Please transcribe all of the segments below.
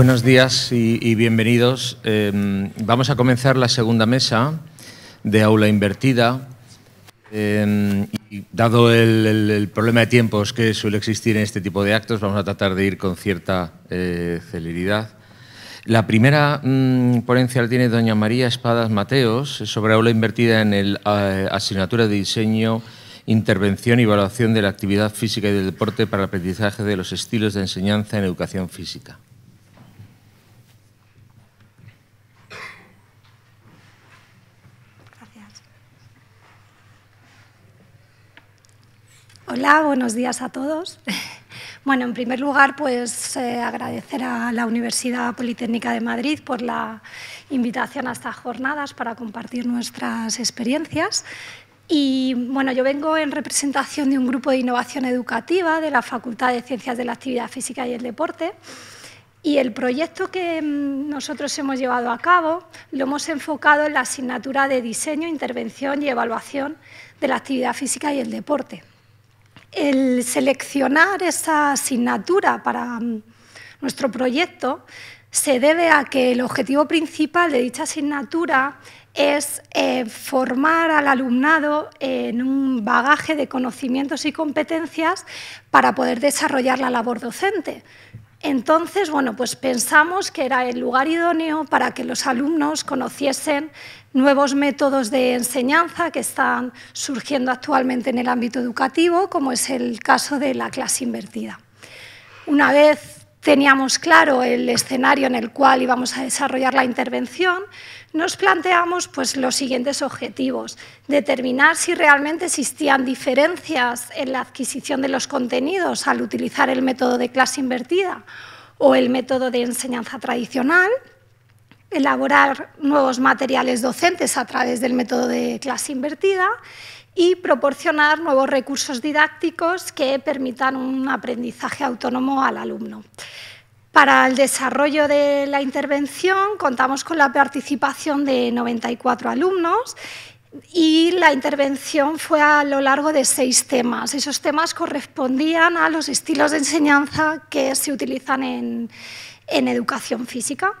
Buenos días y, bienvenidos. Em, vamos a comenzar la segunda mesa de aula invertida. Em, y dado el, problema de tiempos que suele existir en este tipo de actos, vamos a tratar de ir con cierta eh, celeridad. La primera mm, ponencia la tiene doña María Espadas Mateos sobre aula invertida en el eh, asignatura de diseño, intervención y evaluación de la actividad física y del deporte para el aprendizaje de los estilos de enseñanza en educación física. Hola, buenos días a todos. Bueno, en primer lugar, pues eh, agradecer a la Universidad Politécnica de Madrid por la invitación a estas jornadas para compartir nuestras experiencias. Y bueno, yo vengo en representación de un grupo de innovación educativa de la Facultad de Ciencias de la Actividad Física y el Deporte. Y el proyecto que mm, nosotros hemos llevado a cabo lo hemos enfocado en la asignatura de diseño, intervención y evaluación de la actividad física y el deporte el seleccionar esa asignatura para mm, nuestro proyecto se debe a que el objetivo principal de dicha asignatura es eh, formar al alumnado en un bagaje de conocimientos y competencias para poder desarrollar la labor docente. Entonces, bueno, pues pensamos que era el lugar idóneo para que los alumnos conociesen nuevos métodos de enseñanza que están surgiendo actualmente en el ámbito educativo, como es el caso de la clase invertida. Una vez teníamos claro el escenario en el cual íbamos a desarrollar la intervención, nos planteamos pues, los siguientes objetivos. Determinar si realmente existían diferencias en la adquisición de los contenidos al utilizar el método de clase invertida o el método de enseñanza tradicional elaborar nuevos materiales docentes a través del método de clase invertida y proporcionar nuevos recursos didácticos que permitan un aprendizaje autónomo al alumno. Para el desarrollo de la intervención contamos con la participación de 94 alumnos y la intervención fue a lo largo de seis temas. Esos temas correspondían a los estilos de enseñanza que se utilizan en, en educación física.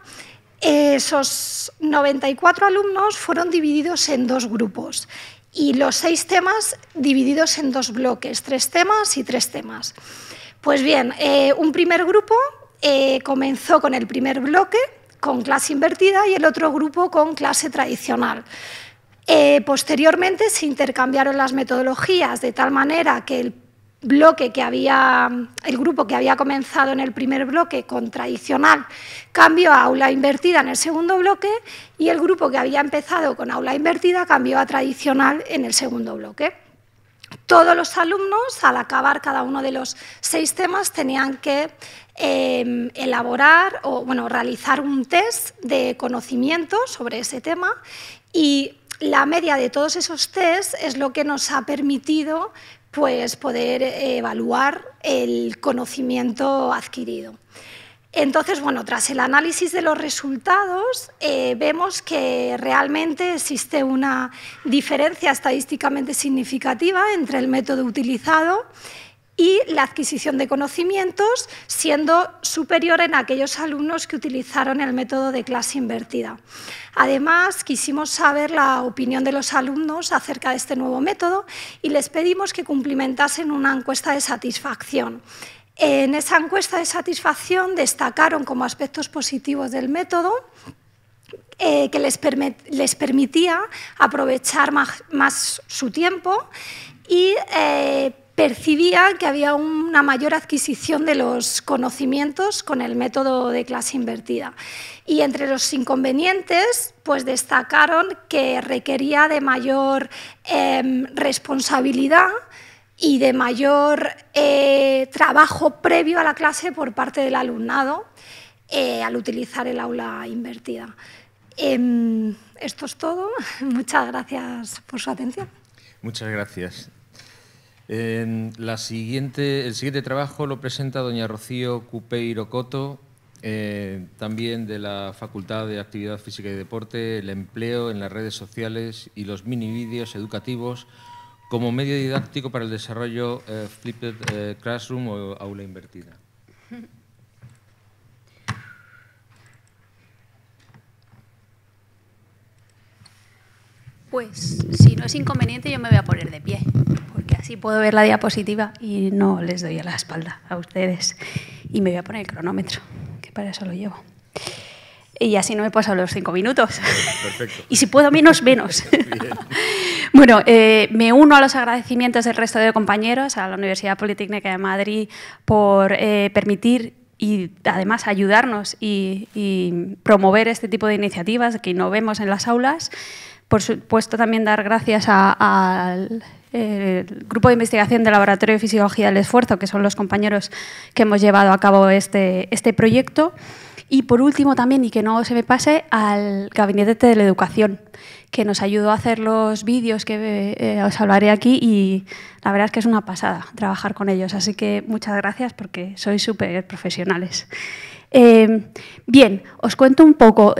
Esos 94 alumnos fueron divididos en dos grupos y los seis temas divididos en dos bloques, tres temas y tres temas. Pues bien, eh, un primer grupo eh, comenzó con el primer bloque, con clase invertida, y el otro grupo con clase tradicional. Eh, posteriormente se intercambiaron las metodologías de tal manera que el bloque que había, el grupo que había comenzado en el primer bloque con tradicional, cambió a aula invertida en el segundo bloque y el grupo que había empezado con aula invertida cambió a tradicional en el segundo bloque. Todos los alumnos, al acabar cada uno de los seis temas, tenían que em, elaborar o bueno, realizar un test de conocimiento sobre ese tema y la media de todos esos tests es lo que nos ha permitido pues poder eh, evaluar el conocimiento adquirido. Entonces, bueno, tras el análisis de los resultados, eh, vemos que realmente existe una diferencia estadísticamente significativa entre el método utilizado y la adquisición de conocimientos, siendo superior en aquellos alumnos que utilizaron el método de clase invertida. Además, quisimos saber la opinión de los alumnos acerca de este nuevo método y les pedimos que cumplimentasen una encuesta de satisfacción. En esa encuesta de satisfacción destacaron como aspectos positivos del método eh, que les, les, permitía aprovechar más, más su tiempo y eh, percibía que había una mayor adquisición de los conocimientos con el método de clase invertida. Y entre los inconvenientes, pues destacaron que requería de mayor em, responsabilidad y de mayor eh, trabajo previo a la clase por parte del alumnado eh, al utilizar el aula invertida. Em, esto es todo. Muchas gracias por su atención. Muchas gracias el siguiente trabajo lo presenta doña Rocío Cupeiro Coto, eh, también de la Facultad de Actividad Física y Deporte, el empleo en las redes sociales y los mini vídeos educativos como medio didáctico para el desarrollo eh, Flipped eh, Classroom o aula invertida. Pues si no es inconveniente yo me voy a poner de pie, porque así puedo ver la diapositiva y no les doy a la espalda a ustedes. Y me voy a poner el cronómetro, que para eso lo llevo. Y así no me paso los cinco minutos. y si puedo menos, menos. bueno, eh, me uno a los agradecimientos del resto de compañeros, a la Universidad Politécnica de Madrid, por eh, permitir y además ayudarnos y, y, promover este tipo de iniciativas que no vemos en las aulas. Por supuesto, también dar gracias al eh, grupo de investigación del Laboratorio de Fisiología del Esfuerzo, que son los compañeros que hemos llevado a cabo este, este proyecto. Y por último también, y que no se me pase, al Gabinete de la Educación, que nos ayudó a hacer los vídeos que eh, os hablaré aquí y la verdad es que es una pasada trabajar con ellos. Así que muchas gracias porque sois súper profesionales. Eh, bien, os cuento un poco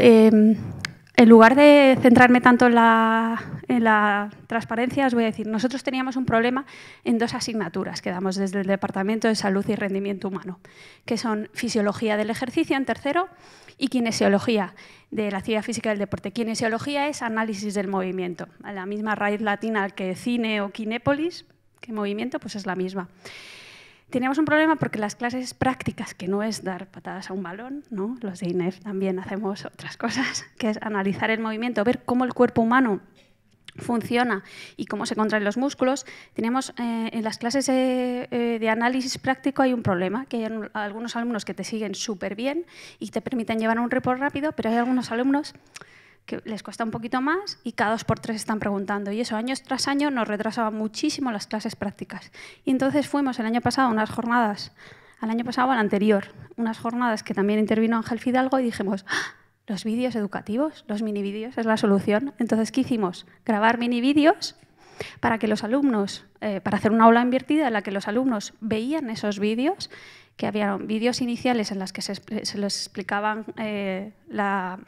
en lugar de centrarme tanto en la, transparencia, os voy a decir, nosotros teníamos un problema en dos asignaturas que damos desde el Departamento de Salud y Rendimiento Humano, que son Fisiología del Ejercicio en tercero y Kinesiología de la Ciencia Física del Deporte. Kinesiología es análisis del movimiento, la misma raíz latina que cine o kinépolis, que movimiento, pues es la misma. Teníamos un problema porque las clases prácticas, que no es dar patadas a un balón, ¿no? los de INEF también hacemos otras cosas, que es analizar el movimiento, ver cómo el cuerpo humano funciona y cómo se contraen los músculos, tenemos eh, en las clases eh, eh, de análisis práctico hay un problema, que hay algunos alumnos que te siguen súper bien y te permiten llevar un report rápido, pero hay algunos alumnos que les cuesta un poquito más y cada dos por tres están preguntando. Y eso año tras año nos retrasaba muchísimo las clases prácticas. Y entonces fuimos el año pasado unas jornadas, al año pasado al anterior, unas jornadas que también intervino Ángel Fidalgo y dijimos, ah, los vídeos educativos, los mini vídeos es la solución. Entonces, ¿qué hicimos? Grabar mini vídeos para que los alumnos, eh, para hacer una aula invertida en la que los alumnos veían esos vídeos, que había vídeos iniciales en las que se, les explicaban eh, la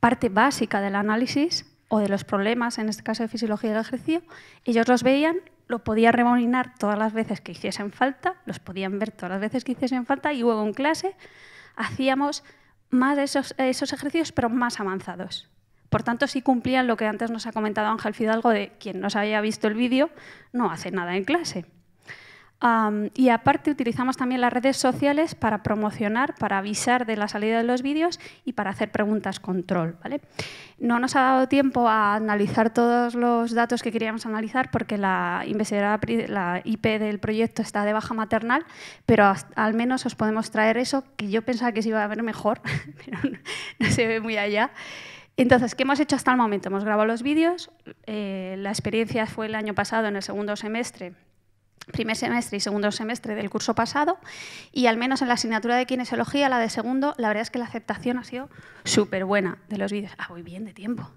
parte básica del análisis o de los problemas, en este caso de fisiología del ejercicio, ellos los veían, lo podían remolinar todas las veces que hiciesen falta, los podían ver todas las veces que hiciesen falta y luego en clase hacíamos más de esos, ejercicios, pero más avanzados. Por tanto, si cumplían lo que antes nos ha comentado Ángel Fidalgo de quien no se había visto el vídeo, no hace nada en clase y aparte utilizamos también las redes sociales para promocionar, para avisar de la salida de los vídeos y para hacer preguntas control. ¿vale? No nos ha dado tiempo a analizar todos los datos que queríamos analizar porque la la IP del proyecto está de baja maternal, pero al menos os podemos traer eso que yo pensaba que se iba a ver mejor, pero no, se ve muy allá. Entonces, ¿qué hemos hecho hasta el momento? Hemos grabado los vídeos, eh, la experiencia fue el año pasado en el segundo semestre primer semestre y segundo semestre del curso pasado y al menos en la asignatura de kinesiología, la de segundo, la verdad es que la aceptación ha sido súper buena de los vídeos. Ah, voy bien de tiempo.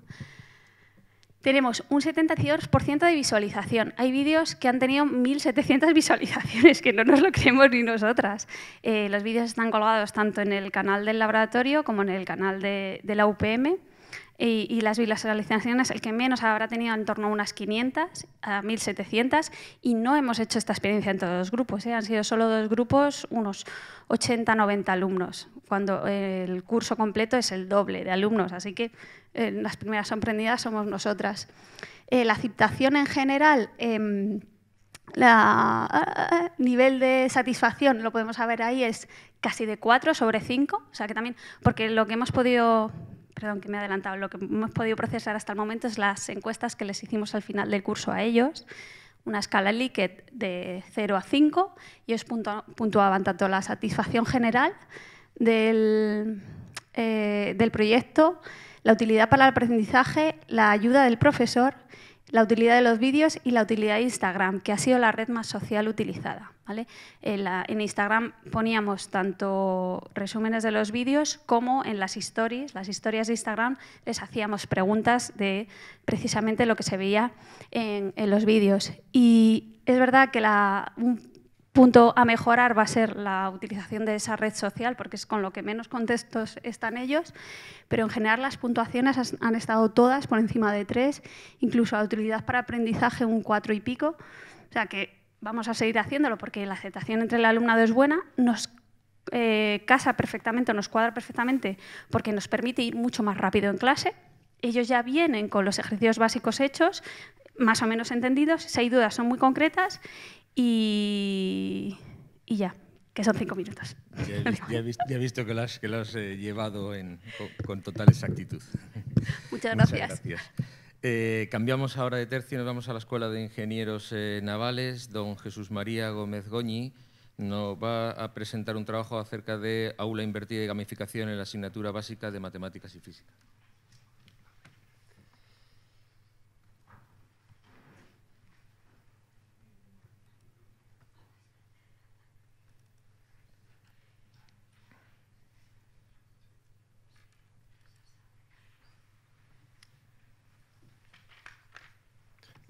Tenemos un 72% de visualización. Hay vídeos que han tenido 1.700 visualizaciones, que no nos lo creemos ni nosotras. Eh, los vídeos están colgados tanto en el canal del laboratorio como en el canal de la UPM y, y, las visualizaciones el que menos habrá tenido en torno a unas 500 a 1.700 y no hemos hecho esta experiencia en todos los grupos. ¿eh? Han sido solo dos grupos, unos 80-90 alumnos, cuando eh, el curso completo es el doble de alumnos. Así que eh, las primeras sorprendidas somos nosotras. la aceptación en general... el em, nivel de satisfacción, lo podemos saber ahí, es casi de 4 sobre 5, o sea que también, porque lo que hemos podido perdón que me he adelantado, lo que hemos podido procesar hasta el momento es las encuestas que les hicimos al final del curso a ellos, una escala Likert de 0 a 5, y ellos puntuaban tanto la satisfacción general del, eh, del proyecto, la utilidad para el aprendizaje, la ayuda del profesor la utilidad de los vídeos y la utilidad de Instagram, que ha sido la red más social utilizada. ¿vale? En, Instagram poníamos tanto resúmenes de los vídeos como en las stories, las historias de Instagram, les hacíamos preguntas de precisamente lo que se veía en, los vídeos. Y es verdad que la, punto a mejorar va a ser la utilización de esa red social, porque es con lo que menos contextos están ellos, pero en general las puntuaciones han estado todas por encima de tres, incluso la utilidad para aprendizaje un cuatro y pico, o sea que vamos a seguir haciéndolo porque la aceptación entre el alumnado es buena, nos eh, casa perfectamente, nos cuadra perfectamente, porque nos permite ir mucho más rápido en clase, ellos ya vienen con los ejercicios básicos hechos, más o menos entendidos, si hay dudas son muy concretas y, ya, que son cinco minutos. Ya he, visto, que lo has, eh, llevado con total exactitud. Muchas gracias. Eh, cambiamos ahora de tercio y nos vamos a la Escuela de Ingenieros eh, Navales. Don Jesús María Gómez Goñi nos va a presentar un trabajo acerca de aula invertida y gamificación en la asignatura básica de matemáticas y física.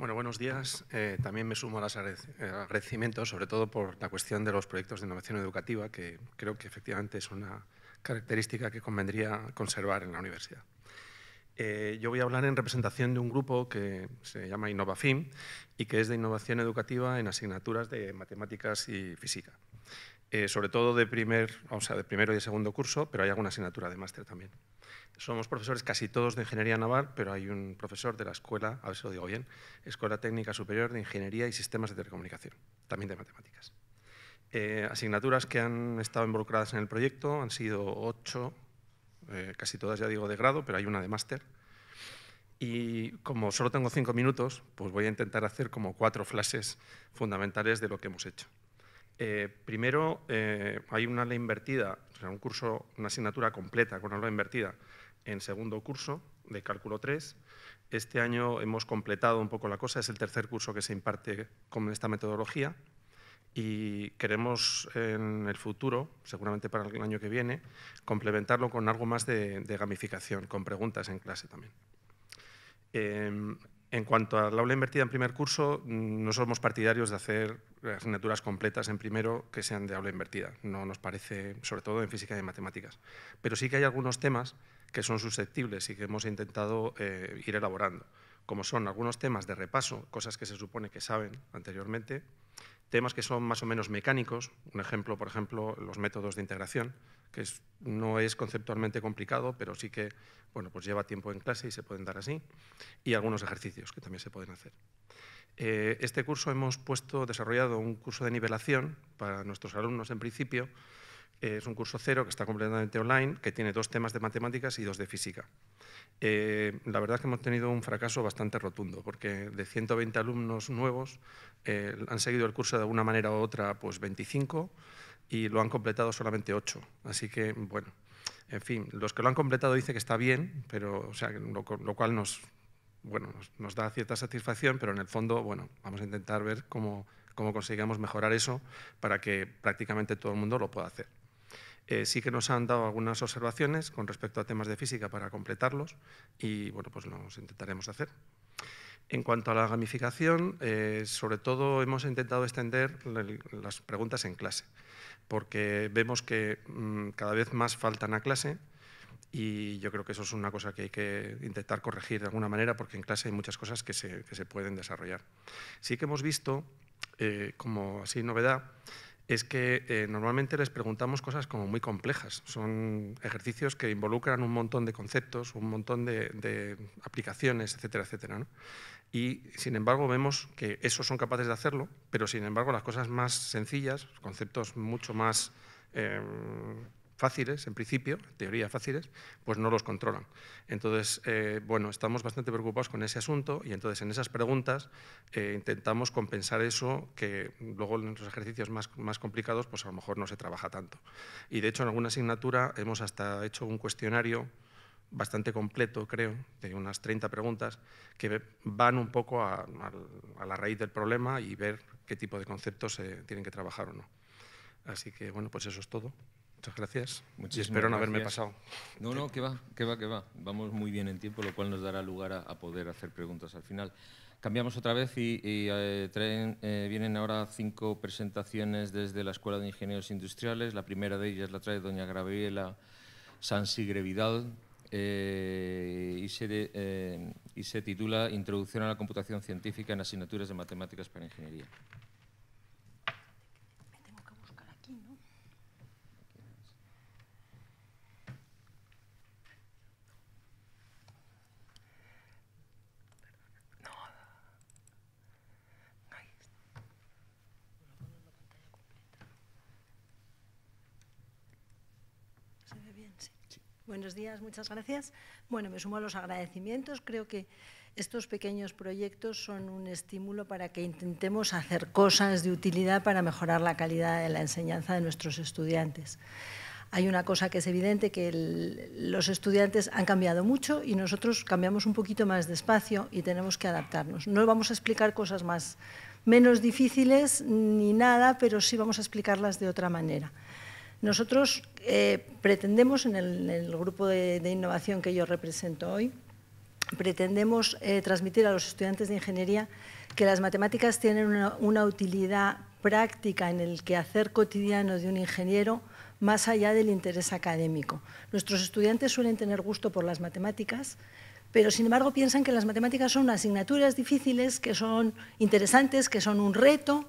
Bueno, buenos días. Eh, también me sumo a los eh, agradecimientos, sobre todo por la cuestión de los proyectos de innovación educativa, que creo que efectivamente es una característica que convendría conservar en la universidad. Eh, yo voy a hablar en representación de un grupo que se llama InnovaFIM y que es de innovación educativa en asignaturas de matemáticas y física. Eh, sobre todo de, primer, o sea, de primero y de segundo curso, pero hay alguna asignatura de máster también. Somos profesores casi todos de ingeniería naval, pero hay un profesor de la escuela, a ver si lo digo bien, Escuela Técnica Superior de Ingeniería y Sistemas de Telecomunicación, también de matemáticas. Eh, asignaturas que han estado involucradas en el proyecto han sido ocho, eh, casi todas ya digo de grado, pero hay una de máster. Y como solo tengo cinco minutos, pues voy a intentar hacer como cuatro flashes fundamentales de lo que hemos hecho. Eh, primero, eh, hay una ley invertida, o sea, un curso, una asignatura completa con una ley invertida en segundo curso de cálculo 3. Este año hemos completado un poco la cosa, es el tercer curso que se imparte con esta metodología y queremos en el futuro, seguramente para el año que viene, complementarlo con algo más de, gamificación, con preguntas en clase también. Em, en cuanto a la aula invertida en primer curso, mm, no somos partidarios de hacer asignaturas completas en primero que sean de aula invertida. No nos parece, sobre todo en física y matemáticas. Pero sí que hay algunos temas que son susceptibles y que hemos intentado eh, ir elaborando, como son algunos temas de repaso, cosas que se supone que saben anteriormente, temas que son más o menos mecánicos, un ejemplo, por ejemplo, los métodos de integración, que no es conceptualmente complicado, pero sí que pues lleva tiempo en clase y se pueden dar así, y algunos ejercicios que también se pueden hacer. Eh, este curso hemos puesto, desarrollado un curso de nivelación para nuestros alumnos en principio, eh, es un curso cero que está completamente online, que tiene dos temas de matemáticas y dos de física. Eh, la verdad es que hemos tenido un fracaso bastante rotundo, porque de 120 alumnos nuevos eh, han seguido el curso de una manera u otra, pues 25, y lo han completado solamente 8. Así que, bueno, en fin, los que lo han completado dicen que está bien, pero, o sea, lo, cual nos, bueno, da cierta satisfacción, pero en el fondo, bueno, vamos a intentar ver cómo, cómo conseguimos mejorar eso para que prácticamente todo el mundo lo pueda hacer. Eh, sí que nos han dado algunas observaciones con respecto a temas de física para completarlos y bueno, pues los intentaremos hacer. En cuanto a la gamificación, eh, sobre todo hemos intentado extender las preguntas en clase, porque vemos que mm, cada vez más faltan a clase y yo creo que eso es una cosa que hay que intentar corregir de alguna manera, porque en clase hay muchas cosas que se, pueden desarrollar. Sí que hemos visto, eh, como así novedad, es que eh, normalmente les preguntamos cosas como muy complejas. Son ejercicios que involucran un montón de conceptos, un montón de, aplicaciones, etcétera, etcétera. Y sin embargo vemos que esos son capaces de hacerlo, pero sin embargo las cosas más sencillas, conceptos mucho más eh, fáciles, en principio, en teoría fáciles, pues no los controlan. Entonces, eh, bueno, estamos bastante preocupados con ese asunto y entonces en esas preguntas eh, intentamos compensar eso que luego en los ejercicios más, complicados pues a lo mejor no se trabaja tanto. Y de hecho en alguna asignatura hemos hasta hecho un cuestionario bastante completo, creo, de unas 30 preguntas, que van un poco a, a, la raíz del problema y ver qué tipo de conceptos se tienen que trabajar o no. Así que, bueno, pues eso es todo. Muchas gracias. Espero no haberme pasado. No, no, que va, que va, que va. Vamos muy bien en tiempo, lo cual nos dará lugar a, poder hacer preguntas al final. Cambiamos otra vez y, eh, eh, vienen ahora cinco presentaciones desde la Escuela de Ingenieros Industriales. La primera de ellas la trae doña Gabriela Sansigre Vidal eh, y se titula Introducción a la computación científica en asignaturas de matemáticas para ingeniería. días, muchas gracias. Bueno, me sumo a los agradecimientos. Creo que estos pequeños proyectos son un estímulo para que intentemos hacer cosas de utilidad para mejorar la calidad de la enseñanza de nuestros estudiantes. Hay una cosa que es evidente, que los estudiantes han cambiado mucho y nosotros cambiamos un poquito más despacio y tenemos que adaptarnos. No vamos a explicar cosas más, menos difíciles ni nada, pero sí vamos a explicarlas de otra manera. Nosotros eh, pretendemos, en el, grupo de, innovación que yo represento hoy, pretendemos eh, transmitir a los estudiantes de ingeniería que las matemáticas tienen una, una utilidad práctica en el quehacer cotidiano de un ingeniero más allá del interés académico. Nuestros estudiantes suelen tener gusto por las matemáticas, pero sin embargo piensan que las matemáticas son asignaturas difíciles, que son interesantes, que son un reto,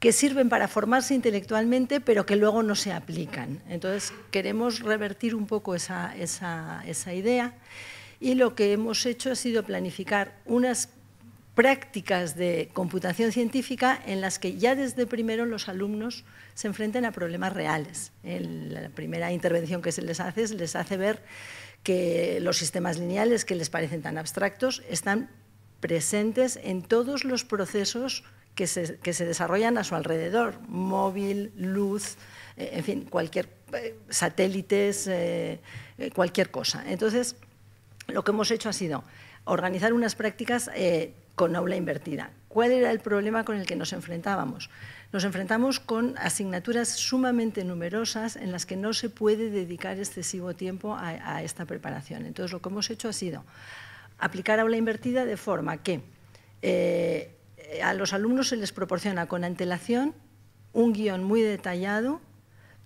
que sirven para formarse intelectualmente, pero que luego no se aplican. Entonces, queremos revertir un poco esa, idea y lo que hemos hecho ha sido planificar unas prácticas de computación científica en las que ya desde primero los alumnos se enfrenten a problemas reales. la primera intervención que se les hace es les hace ver que los sistemas lineales que les parecen tan abstractos están presentes en todos los procesos que se, desarrollan a su alrededor, móvil, luz, eh, en fin, cualquier eh, satélites, eh, cualquier cosa. Entonces, lo que hemos hecho ha sido organizar unas prácticas con aula invertida. ¿Cuál era el problema con el que nos enfrentábamos? Nos enfrentamos con asignaturas sumamente numerosas en las que no se puede dedicar excesivo tiempo a, esta preparación. Entonces, lo que hemos hecho ha sido aplicar aula invertida de forma que a los alumnos se les proporciona con antelación un guión muy detallado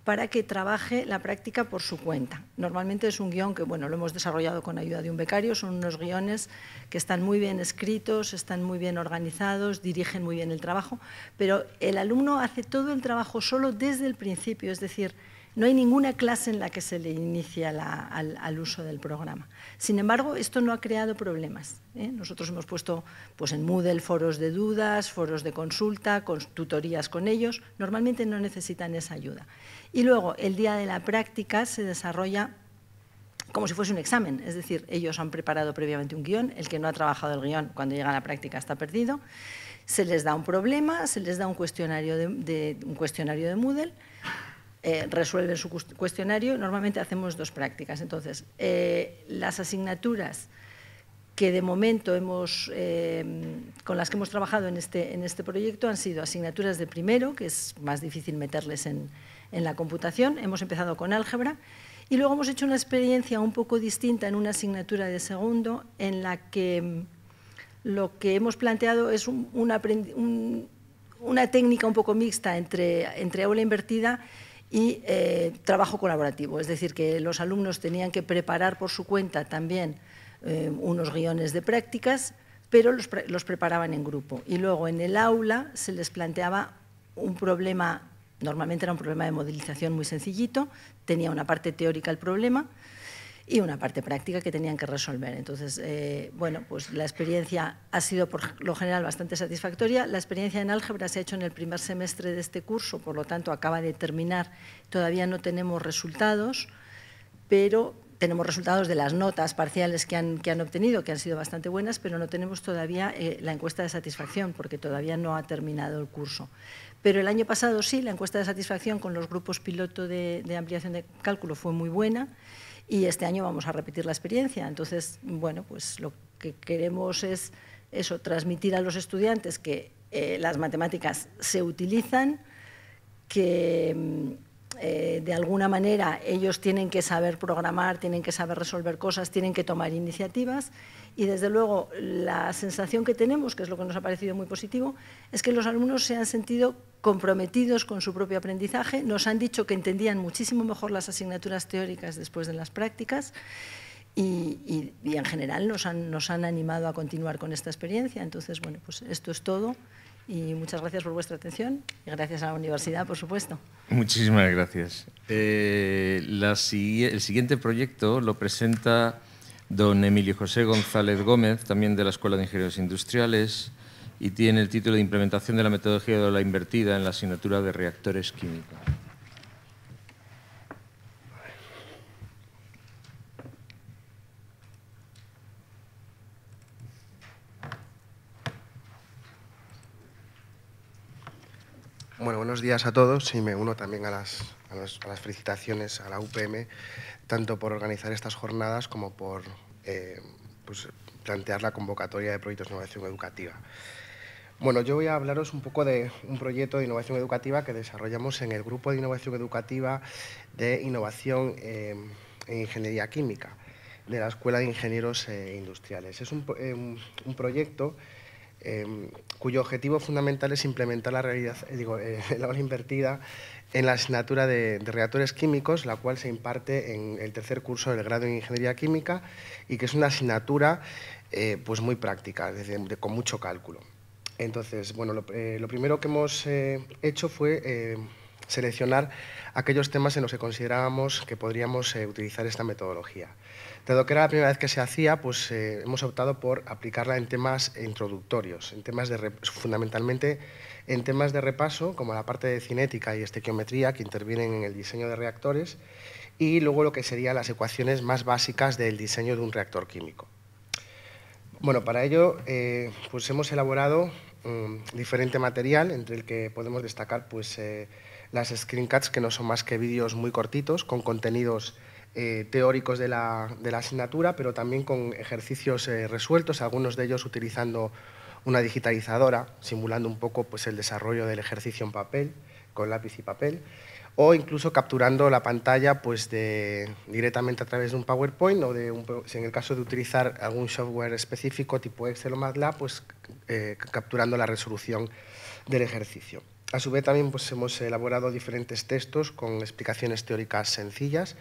para que trabaje la práctica por su cuenta. Normalmente es un guión que, bueno, lo hemos desarrollado con ayuda de un becario, son unos guiones que están muy bien escritos, están muy bien organizados, dirigen muy bien el trabajo, pero el alumno hace todo el trabajo solo desde el principio, es decir, no hay ninguna clase en la que se le inicia al, uso del programa. Sin embargo, esto no ha creado problemas. ¿eh? Nosotros hemos puesto pues, en Moodle foros de dudas, foros de consulta, con, tutorías con ellos. Normalmente no necesitan esa ayuda. Y luego, el día de la práctica se desarrolla como si fuese un examen, es decir, ellos han preparado previamente un guión, el que no ha trabajado el guión cuando llega a la práctica está perdido, se les da un problema, se les da un un cuestionario de Moodle eh, resuelven su cuestionario, normalmente hacemos dos prácticas. Entonces, eh, las asignaturas que de momento hemos, eh, con las que hemos trabajado este, en este, proyecto han sido asignaturas de primero, que es más difícil meterles en, la computación. Hemos empezado con álgebra y luego hemos hecho una experiencia un poco distinta en una asignatura de segundo, en la que mm, lo que hemos planteado es una técnica un poco mixta entre, entre aula invertida y eh, trabajo colaborativo, es decir, que los alumnos tenían que preparar por su cuenta también eh, unos guiones de prácticas, pero los, los preparaban en grupo. Y luego en el aula se les planteaba un problema, normalmente era un problema de modelización muy sencillito, tenía una parte teórica el problema, y una parte práctica que tenían que resolver. Entonces, eh, bueno, pues la experiencia ha sido por lo general bastante satisfactoria. La experiencia en álgebra se ha hecho en el primer semestre de este curso, por lo tanto acaba de terminar. Todavía no tenemos resultados, pero tenemos resultados de las notas parciales que han, obtenido, que han sido bastante buenas, pero no tenemos todavía eh, la encuesta de satisfacción, porque todavía no ha terminado el curso. Pero el año pasado sí, la encuesta de satisfacción con los grupos piloto de ampliación de cálculo fue muy buena y este año vamos a repetir la experiencia. Entonces, bueno, pues lo que queremos es eso, transmitir a los estudiantes que eh, las matemáticas se utilizan, que mm, eh, de alguna manera ellos tienen que saber programar, tienen que saber resolver cosas, tienen que tomar iniciativas y desde luego la sensación que tenemos, que es lo que nos ha parecido muy positivo, es que los alumnos se han sentido comprometidos con su propio aprendizaje, nos han dicho que entendían muchísimo mejor las asignaturas teóricas después de las prácticas y, en general nos han, nos han animado a continuar con esta experiencia. Entonces, bueno, pues esto es todo. Y muchas gracias por vuestra atención y gracias a la universidad, por supuesto. Muchísimas gracias. Eh, el siguiente proyecto lo presenta don Emilio José González Gómez, también de la Escuela de Ingenieros Industriales, y tiene el título de Implementación de la metodología de la invertida en la asignatura de reactores químicos. Bueno, buenos días a todos y me uno también a las, felicitaciones a la UPM, tanto por organizar estas jornadas como por eh, pues, plantear la convocatoria de proyectos de innovación educativa. Bueno, yo voy a hablaros un poco de un proyecto de innovación educativa que desarrollamos en el Grupo de Innovación Educativa de Innovación e en Ingeniería Química de la Escuela de Ingenieros eh, Industriales. Es un proyecto cuyo objetivo fundamental es implementar la, realidad, eh, digo, eh, la ola invertida en la asignatura de, reactores químicos, la cual se imparte en el tercer curso del grado en Ingeniería Química y que es una asignatura eh, pues muy práctica, con mucho cálculo. Entonces, bueno, lo primero que hemos hecho fue seleccionar aquellos temas en los que considerábamos que podríamos utilizar esta metodología. Dado que era la primera vez que se hacía, pues eh, hemos optado por aplicarla en temas introductorios, en temas de fundamentalmente en temas de repaso, como la parte de cinética y estequiometría que intervienen en el diseño de reactores, y luego lo que serían las ecuaciones más básicas del diseño de un reactor químico. Bueno, para ello eh, pues hemos elaborado mm, diferente material, entre el que podemos destacar pues, eh, las screencats que no son más que vídeos muy cortitos, con contenidos eh, teóricos de la, asignatura, pero también con ejercicios eh, resueltos, algunos de ellos utilizando una digitalizadora, simulando un poco pues, el desarrollo del ejercicio en papel, con lápiz y papel, o incluso capturando la pantalla pues, directamente a través de un PowerPoint o de en el caso de utilizar algún software específico tipo Excel o MATLAB, pues, eh, capturando la resolución del ejercicio. A su vez también pues, hemos elaborado diferentes textos con explicaciones teóricas sencillas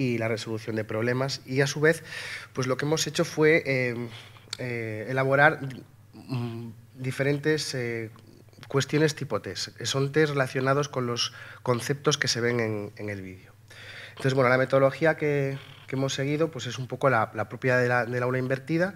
y la resolución de problemas. Y a su vez, pues lo que hemos hecho fue eh, eh, elaborar mm, diferentes eh, cuestiones tipo test. Son test relacionados con los conceptos que se ven en, el vídeo. Entonces, bueno, la metodología que, hemos seguido pues es un poco la, propia de aula invertida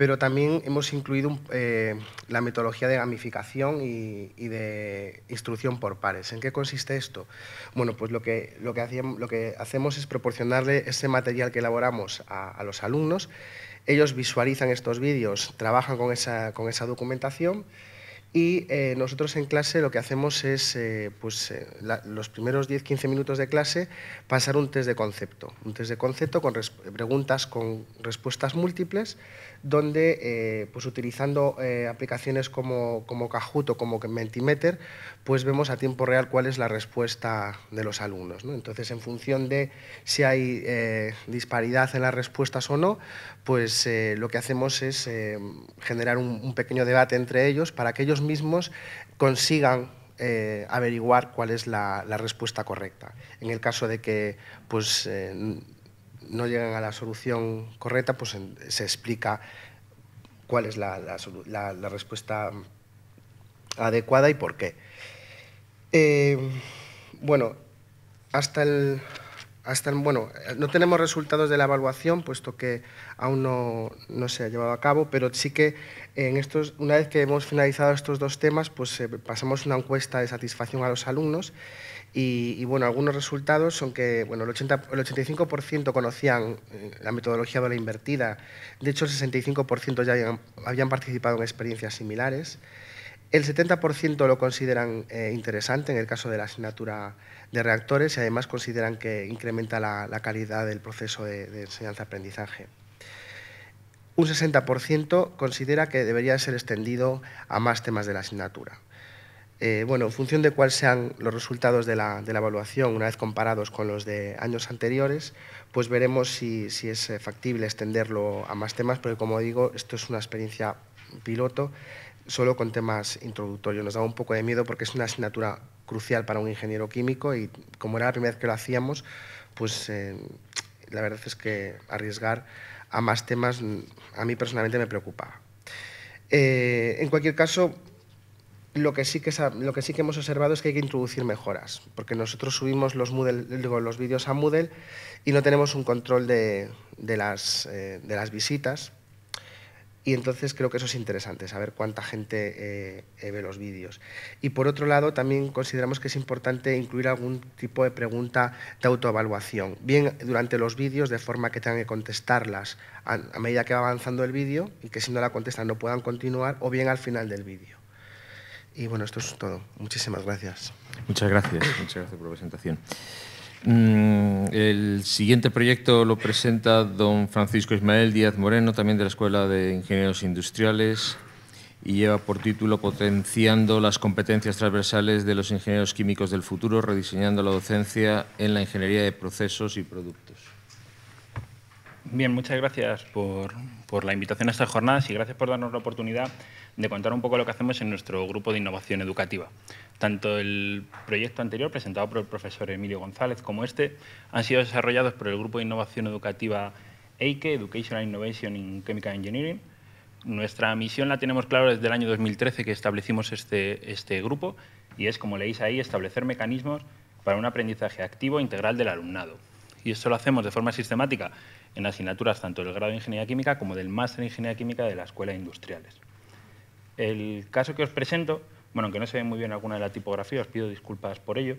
pero también hemos incluido eh, la metodología de gamificación y, de instrucción por pares. ¿En qué consiste esto? Bueno, pues lo que, lo que, lo que hacemos es proporcionarle ese material que elaboramos a, los alumnos. Ellos visualizan estos vídeos, trabajan con esa, con esa documentación y eh, nosotros en clase lo que hacemos es, eh, pues, los primeros 10-15 minutos de clase, pasar un test de concepto. Un test de concepto con preguntas con respuestas múltiples donde eh, pues utilizando eh, aplicaciones como, como Kahoot o como Mentimeter, pues vemos a tiempo real cuál es la respuesta de los alumnos. Entonces, en función de si hay eh, disparidad en las respuestas o no, pues lo que hacemos es generar un, pequeño debate entre ellos para que ellos mismos consigan averiguar cuál es la, respuesta correcta. En el caso de que pues, no llegan a la solución correcta, pues se explica cuál es la, respuesta adecuada y por qué. Eh, bueno, hasta el, hasta el, bueno, no tenemos resultados de la evaluación, puesto que aún no, se ha llevado a cabo, pero sí que en estos, una vez que hemos finalizado estos dos temas, pues eh, pasamos una encuesta de satisfacción a los alumnos y, bueno, algunos resultados son que el, 85% conocían eh, la metodología de la invertida, de hecho el 65% ya habían, participado en experiencias similares, el 70% lo consideran eh, interesante en el caso de la asignatura de reactores y además consideran que incrementa la, calidad del proceso de enseñanza-aprendizaje. Un 60% considera que debería ser extendido a más temas de la asignatura. Eh, bueno, en función de cuáles sean los resultados de la, evaluación, una vez comparados con los de años anteriores, pues veremos si, es eh, factible extenderlo a más temas, porque como digo, esto es una experiencia piloto solo con temas introductorios. Nos da un poco de miedo porque es una asignatura crucial para un ingeniero químico y como era la primera vez que lo hacíamos, pues eh, la verdad es que arriesgar a más temas mm, a mí personalmente me preocupaba. en cualquier caso, lo que, sí que, hemos observado es que hay que introducir mejoras, porque nosotros subimos los, vídeos a Moodle y no tenemos un control eh, de, las, visitas. Y entonces creo que eso es interesante, saber cuánta gente eh, eh, ve los vídeos. Y por otro lado, también consideramos que es importante incluir algún tipo de pregunta de autoevaluación, bien durante los vídeos, de forma que tengan que contestarlas a medida que va avanzando el vídeo y que si no la contestan no puedan continuar, o bien al final del vídeo. Y bueno, esto es todo. Muchísimas gracias. Muchas gracias, muchas gracias por la presentación. Mm, el siguiente proyecto lo presenta don Francisco Ismael Díaz Moreno, también de la Escuela de Ingenieros Industriales, y lleva por título Potenciando las competencias transversales de los ingenieros químicos del futuro, rediseñando la docencia en la ingeniería de procesos y productos. Bien, muchas gracias por, por la invitación a estas jornadas y gracias por darnos la oportunidad de contar un poco lo que hacemos en nuestro grupo de innovación educativa. Tanto el proyecto anterior, presentado por el profesor Emilio González, como este, han sido desarrollados por el grupo de innovación educativa EIKE, Educational Innovation in Chemical Engineering. Nuestra misión la tenemos clara desde el año 2013 que establecimos este, este, grupo y es, como leéis ahí, establecer mecanismos para un aprendizaje activo e integral del alumnado. Y esto lo hacemos de forma sistemática en asignaturas tanto del grado de Ingeniería Química como del máster de Ingeniería Química de la Escuela Industriales. El caso que os presento, bueno, aunque no se ve muy bien alguna de la tipografía, os pido disculpas por ello,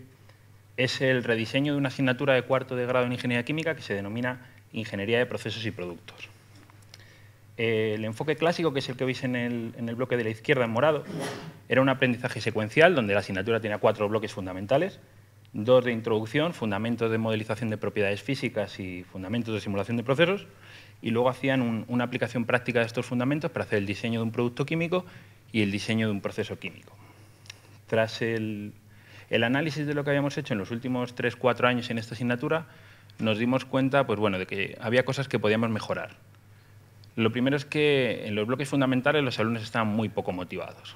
es el rediseño de una asignatura de cuarto de grado en Ingeniería Química que se denomina Ingeniería de Procesos y Productos. El enfoque clásico, que es el que veis en el, bloque de la izquierda en morado, era un aprendizaje secuencial donde la asignatura tenía cuatro bloques fundamentales, dos de introducción, fundamentos de modelización de propiedades físicas y fundamentos de simulación de procesos, y luego hacían una aplicación práctica de estos fundamentos para hacer el diseño de un producto químico y el diseño de un proceso químico. Tras el, análisis de lo que habíamos hecho en los últimos tres, cuatro años en esta asignatura, nos dimos cuenta pues bueno, de que había cosas que podíamos mejorar. Lo primero es que en los bloques fundamentales los alumnos estaban muy poco motivados.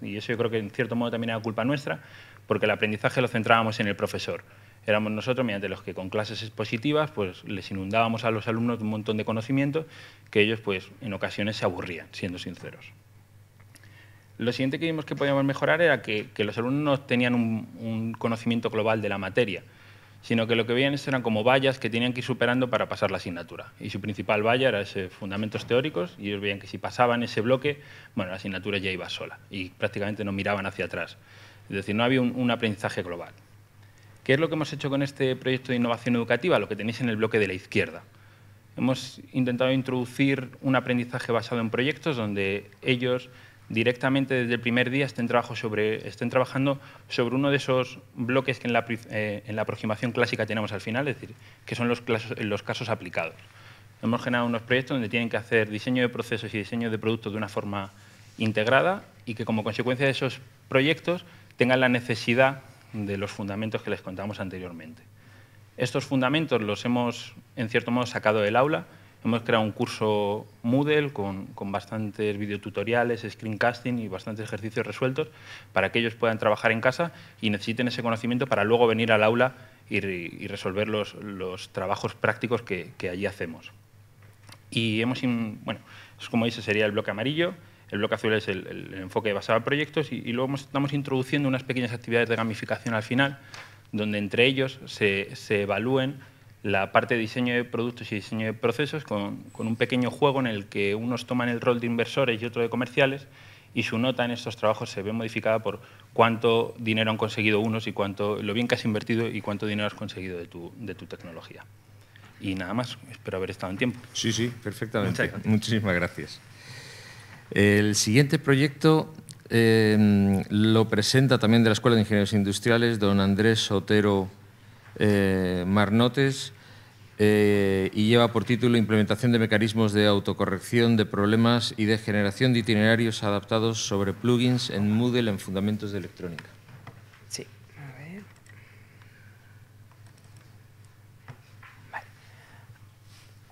Y eso yo creo que en cierto modo también era culpa nuestra, porque el aprendizaje lo centrábamos en el profesor. Éramos nosotros, mediante los que con clases expositivas, pues les inundábamos a los alumnos de un montón de conocimiento que ellos, pues, en ocasiones se aburrían, siendo sinceros lo siguiente que vimos que podíamos mejorar era que, los alumnos no tenían un, conocimiento global de la materia, sino que lo que veían eran como vallas que tenían que ir superando para pasar la asignatura. Y su principal valla era ese fundamentos teóricos, y ellos veían que si pasaban ese bloque, bueno, la asignatura ya iba sola, y prácticamente no miraban hacia atrás. Es decir, no había un, un aprendizaje global. ¿Qué es lo que hemos hecho con este proyecto de innovación educativa? Lo que tenéis en el bloque de la izquierda. Hemos intentado introducir un aprendizaje basado en proyectos donde ellos directamente desde el primer día estén, estén trabajando sobre uno de esos bloques que eh, en la, aproximación clásica tenemos al final, es decir, que son los, los casos aplicados. Hemos generado unos proyectos donde tienen que hacer diseño de procesos y diseño de productos de una forma integrada y que como consecuencia de esos proyectos tengan la necesidad de los fundamentos que les contamos anteriormente. Estos fundamentos los hemos, en cierto modo, sacado del aula, Hemos creado un curso Moodle con, bastantes videotutoriales, screencasting y bastantes ejercicios resueltos para que ellos puedan trabajar en casa y necesiten ese conocimiento para luego venir al aula y, resolver los, trabajos prácticos que, allí hacemos. Y hemos, bueno, como dice, sería el bloque amarillo. El bloque azul es el, enfoque basado en proyectos y, luego estamos introduciendo unas pequeñas actividades de gamificación al final, donde entre ellos se, se evalúen la parte de diseño de productos y diseño de procesos con, un pequeño juego en el que unos toman el rol de inversores y otro de comerciales y su nota en estos trabajos se ve modificada por cuánto dinero han conseguido unos y cuánto, lo bien que has invertido y cuánto dinero has conseguido de tu, de tu tecnología. Y nada más, espero haber estado en tiempo. Sí, sí, perfectamente. Muchísimas gracias. El siguiente proyecto eh, lo presenta también de la Escuela de Ingenieros Industriales don Andrés Sotero eh, Marnotes eh, y lleva por título Implementación de mecanismos de autocorrección de problemas y de generación de itinerarios adaptados sobre plugins en Moodle en fundamentos de electrónica. Sí, a ver.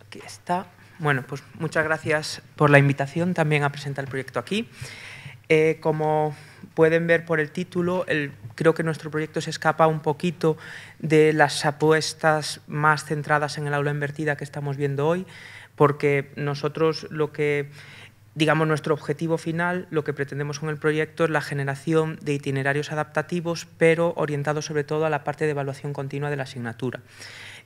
Aquí está. Bueno, pues muchas gracias por la invitación también a presentar el proyecto aquí. Eh, como pueden ver por el título, el, creo que nuestro proyecto se escapa un poquito de las apuestas más centradas en el aula invertida que estamos viendo hoy, porque nosotros lo que digamos, nuestro objetivo final, lo que pretendemos con el proyecto es la generación de itinerarios adaptativos, pero orientados sobre todo a la parte de evaluación continua de la asignatura.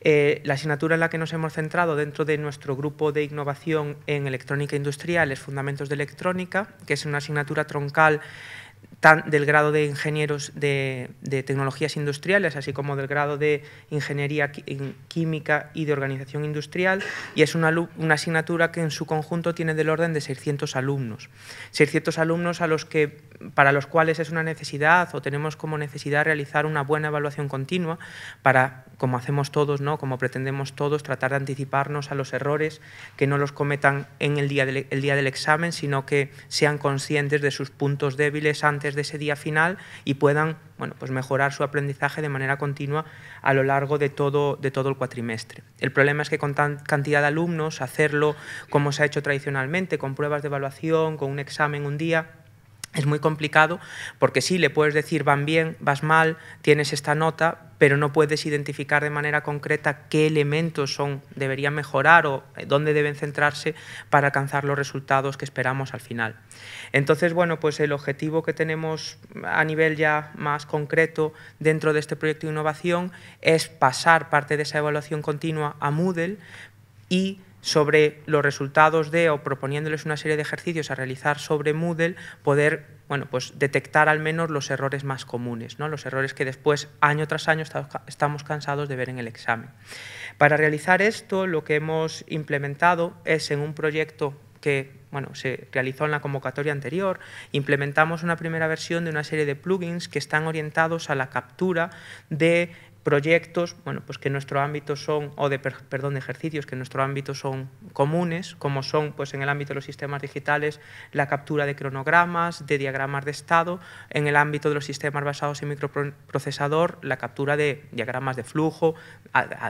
Eh, la asignatura en la que nos hemos centrado dentro de nuestro grupo de innovación en electrónica industrial es Fundamentos de Electrónica, que es una asignatura troncal del grado de ingenieros de, tecnologías industriales, así como del grado de ingeniería química y de organización industrial, y es una, asignatura que en su conjunto tiene del orden de 600 alumnos. 600 alumnos a los que, para los cuales es una necesidad o tenemos como necesidad realizar una buena evaluación continua para, como hacemos todos, ¿no? como pretendemos todos, tratar de anticiparnos a los errores que no los cometan en el día del, el día del examen, sino que sean conscientes de sus puntos débiles antes desde de ese día final y puedan bueno, pues mejorar su aprendizaje de manera continua a lo largo de todo, de todo el cuatrimestre. El problema es que con tanta cantidad de alumnos, hacerlo como se ha hecho tradicionalmente, con pruebas de evaluación, con un examen un día, es muy complicado porque sí, le puedes decir van bien, vas mal, tienes esta nota, pero no puedes identificar de manera concreta qué elementos son, deberían mejorar o eh, dónde deben centrarse para alcanzar los resultados que esperamos al final. Entonces, bueno, pues el objetivo que tenemos a nivel ya más concreto dentro de este proyecto de innovación es pasar parte de esa evaluación continua a Moodle y sobre los resultados de o proponiéndoles una serie de ejercicios a realizar sobre Moodle, poder bueno, pues detectar al menos los errores más comunes, ¿no? los errores que después, año tras año, estamos cansados de ver en el examen. Para realizar esto, lo que hemos implementado es en un proyecto que bueno, se realizó en la convocatoria anterior, implementamos una primera versión de una serie de plugins que están orientados a la captura de proyectos, bueno, pues que en nuestro ámbito son, o de, perdón, de ejercicios que en nuestro ámbito son comunes, como son, pues en el ámbito de los sistemas digitales, la captura de cronogramas, de diagramas de estado, en el ámbito de los sistemas basados en microprocesador, la captura de diagramas de flujo,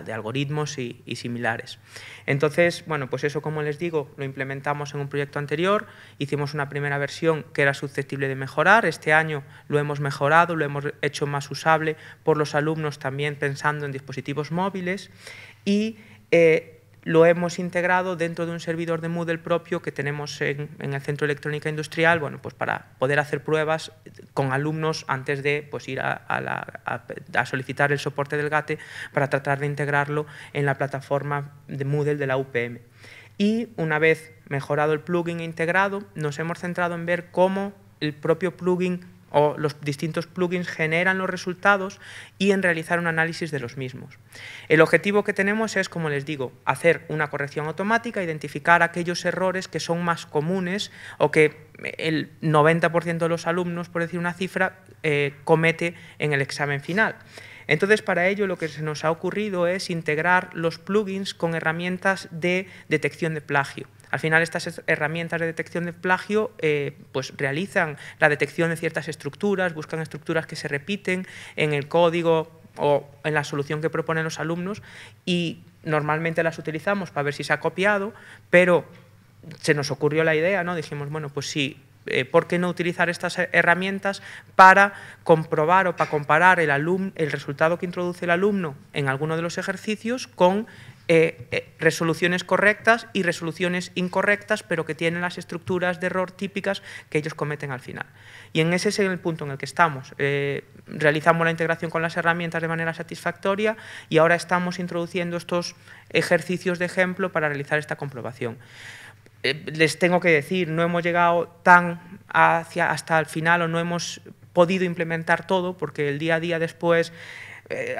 de algoritmos y, y similares. Entonces, bueno, pues eso, como les digo, lo implementamos en un proyecto anterior, hicimos una primera versión que era susceptible de mejorar, este año lo hemos mejorado, lo hemos hecho más usable por los alumnos también pensando en dispositivos móviles y eh, lo hemos integrado dentro de un servidor de Moodle propio que tenemos en, el Centro Electrónica Industrial, bueno, pues para poder hacer pruebas con alumnos antes de pues, ir a, solicitar el soporte del GATE para tratar de integrarlo en la plataforma de Moodle de la UPM. Y una vez mejorado el plugin e integrado, nos hemos centrado en ver cómo el propio plugin o los distintos plugins generan los resultados y en realizar un análisis de los mismos. El objetivo que tenemos es, como les digo, hacer una corrección automática, identificar aquellos errores que son más comunes o que el 90% de los alumnos, por decir una cifra, eh, comete en el examen final. Entonces, para ello lo que se nos ha ocurrido es integrar los plugins con herramientas de detección de plagio. Al final estas herramientas de detección de plagio eh, pues realizan la detección de ciertas estructuras, buscan estructuras que se repiten en el código o en la solución que proponen los alumnos y normalmente las utilizamos para ver si se ha copiado, pero se nos ocurrió la idea, ¿no? Dijimos, bueno, pues sí, eh, ¿por qué no utilizar estas herramientas para comprobar o para comparar el, el resultado que introduce el alumno en alguno de los ejercicios con eh, eh, resoluciones correctas y resoluciones incorrectas, pero que tienen las estructuras de error típicas que ellos cometen al final. Y en ese es el punto en el que estamos. Eh, realizamos la integración con las herramientas de manera satisfactoria y ahora estamos introduciendo estos ejercicios de ejemplo para realizar esta comprobación les tengo que decir, no hemos llegado tan hacia, hasta el final o no hemos podido implementar todo porque el día a día después eh,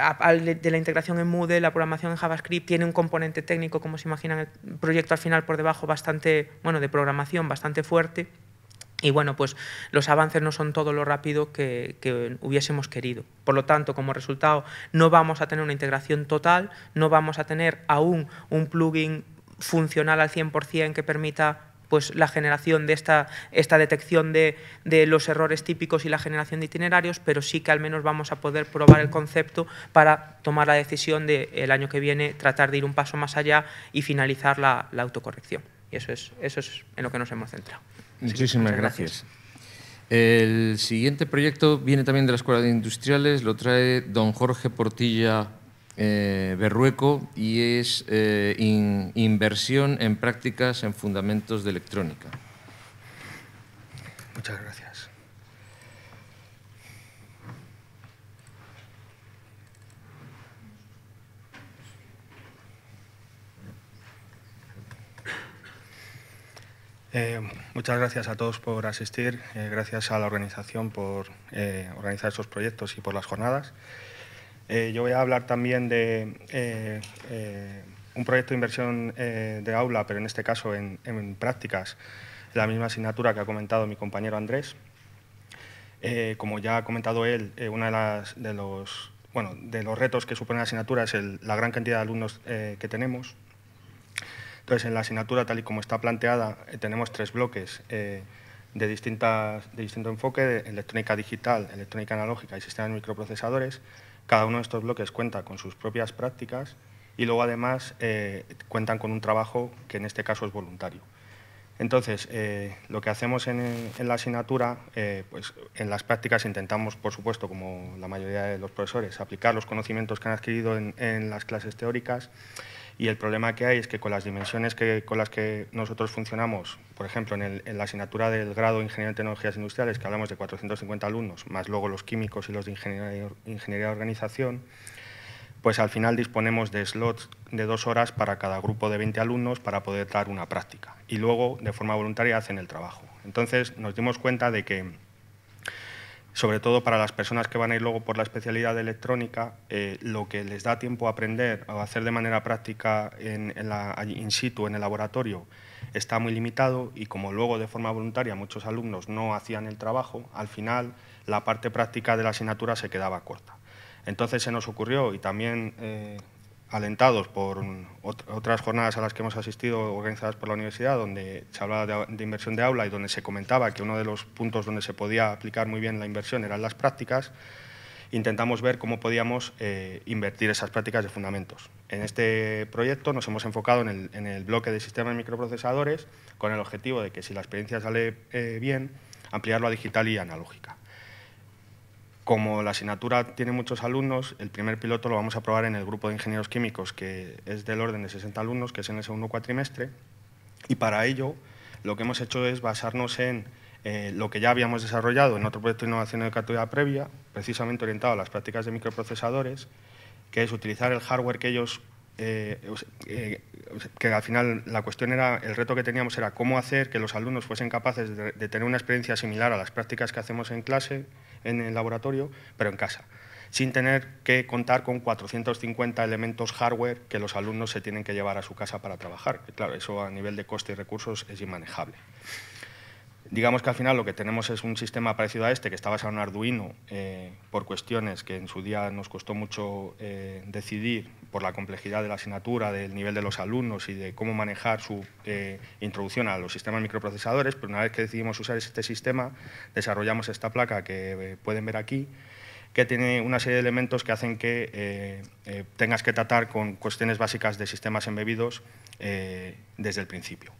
de la integración en Moodle, la programación en JavaScript, tiene un componente técnico, como se imaginan, el proyecto al final por debajo bastante, bueno, de programación bastante fuerte. Y bueno, pues los avances no son todo lo rápido que, que, hubiésemos querido. Por lo tanto, como resultado, no vamos a tener una integración total, no vamos a tener aún un plugin funcional al 100% que permita pues la generación de esta, esta detección de, los errores típicos y la generación de itinerarios, pero sí que al menos vamos a poder probar el concepto para tomar la decisión de el año que viene tratar de ir un paso más allá y finalizar la, autocorrección. Y eso es, eso es en lo que nos hemos centrado. Muchísimas gracias. El siguiente proyecto viene también de la Escuela de Industriales, lo trae don Jorge Portilla eh, berrueco y es eh, inversión en prácticas en fundamentos de electrónica. Muchas gracias. Eh, muchas gracias a todos por asistir, gracias a la organización por organizar estos proyectos y por las jornadas. Eh, yo voy a hablar también de eh, eh, un proyecto de inversión de aula, pero en este caso en, prácticas, la misma asignatura que ha comentado mi compañero Andrés. como ya ha comentado él, uno de, los, retos que supone la asignatura es la gran cantidad de alumnos que tenemos. Entonces, en la asignatura, tal y como está planteada, tenemos tres bloques de, de distinto enfoque, electrónica digital, electrónica analógica y sistemas microprocesadores. Cada uno de estos bloques cuenta con sus propias prácticas y luego además eh, cuentan con un trabajo que en este caso es voluntario. Entonces, eh, lo que hacemos en, la asignatura, eh, pues en las prácticas intentamos, por supuesto, como la mayoría de los profesores, aplicar los conocimientos que han adquirido en las clases teóricas y el problema que hay es que con las dimensiones que, con las que nosotros funcionamos, por ejemplo, en, la asignatura del grado de Ingeniería en Tecnologías Industriales, que hablamos de 450 alumnos, más luego los químicos y los de ingeniería de Organización, pues al final disponemos de slots de dos horas para cada grupo de 20 alumnos para poder dar una práctica. Y luego, de forma voluntaria, hacen el trabajo. Entonces, nos dimos cuenta de que sobre todo para las personas que van a ir luego por la especialidad de electrónica, eh, lo que les da tiempo a aprender o hacer de manera práctica en, in situ, en el laboratorio, está muy limitado y como luego de forma voluntaria muchos alumnos no hacían el trabajo, al final la parte práctica de la asignatura se quedaba corta. Entonces se nos ocurrió, y también eh, alentados por otras jornadas a las que hemos asistido organizadas por la universidad, donde se hablaba de, inversión de aula y donde se comentaba que uno de los puntos donde se podía aplicar muy bien la inversión eran las prácticas, intentamos ver cómo podíamos eh, invertir esas prácticas de fundamentos. En este proyecto nos hemos enfocado en el, bloque de sistemas microprocesadores con el objetivo de que si la experiencia sale eh, bien, ampliarlo a digital y analógica. Como la asignatura tiene muchos alumnos, el primer piloto lo vamos a probar en el grupo de ingenieros químicos, que es del orden de 60 alumnos, que es en el segundo cuatrimestre. Y para ello, lo que hemos hecho es basarnos en eh, lo que ya habíamos desarrollado en otro proyecto de innovación educativa previa, precisamente orientado a las prácticas de microprocesadores, que es utilizar el hardware que ellos eh, eh, que al final la cuestión era, el reto que teníamos era cómo hacer que los alumnos fuesen capaces de, tener una experiencia similar a las prácticas que hacemos en clase en el laboratorio, pero en casa, sin tener que contar con 450 elementos hardware que los alumnos se tienen que llevar a su casa para trabajar. claro, eso a nivel de coste y recursos es inmanejable. Digamos que al final lo que tenemos es un sistema parecido a este, que está basado en Arduino, eh, por cuestiones que en su día nos costó mucho eh, decidir, por la complejidad de la asignatura, del nivel de los alumnos y de cómo manejar su eh, introducción a los sistemas microprocesadores, pero una vez que decidimos usar este sistema, desarrollamos esta placa que pueden ver aquí, que tiene una serie de elementos que hacen que tengas que tratar con cuestiones básicas de sistemas embebidos desde el principio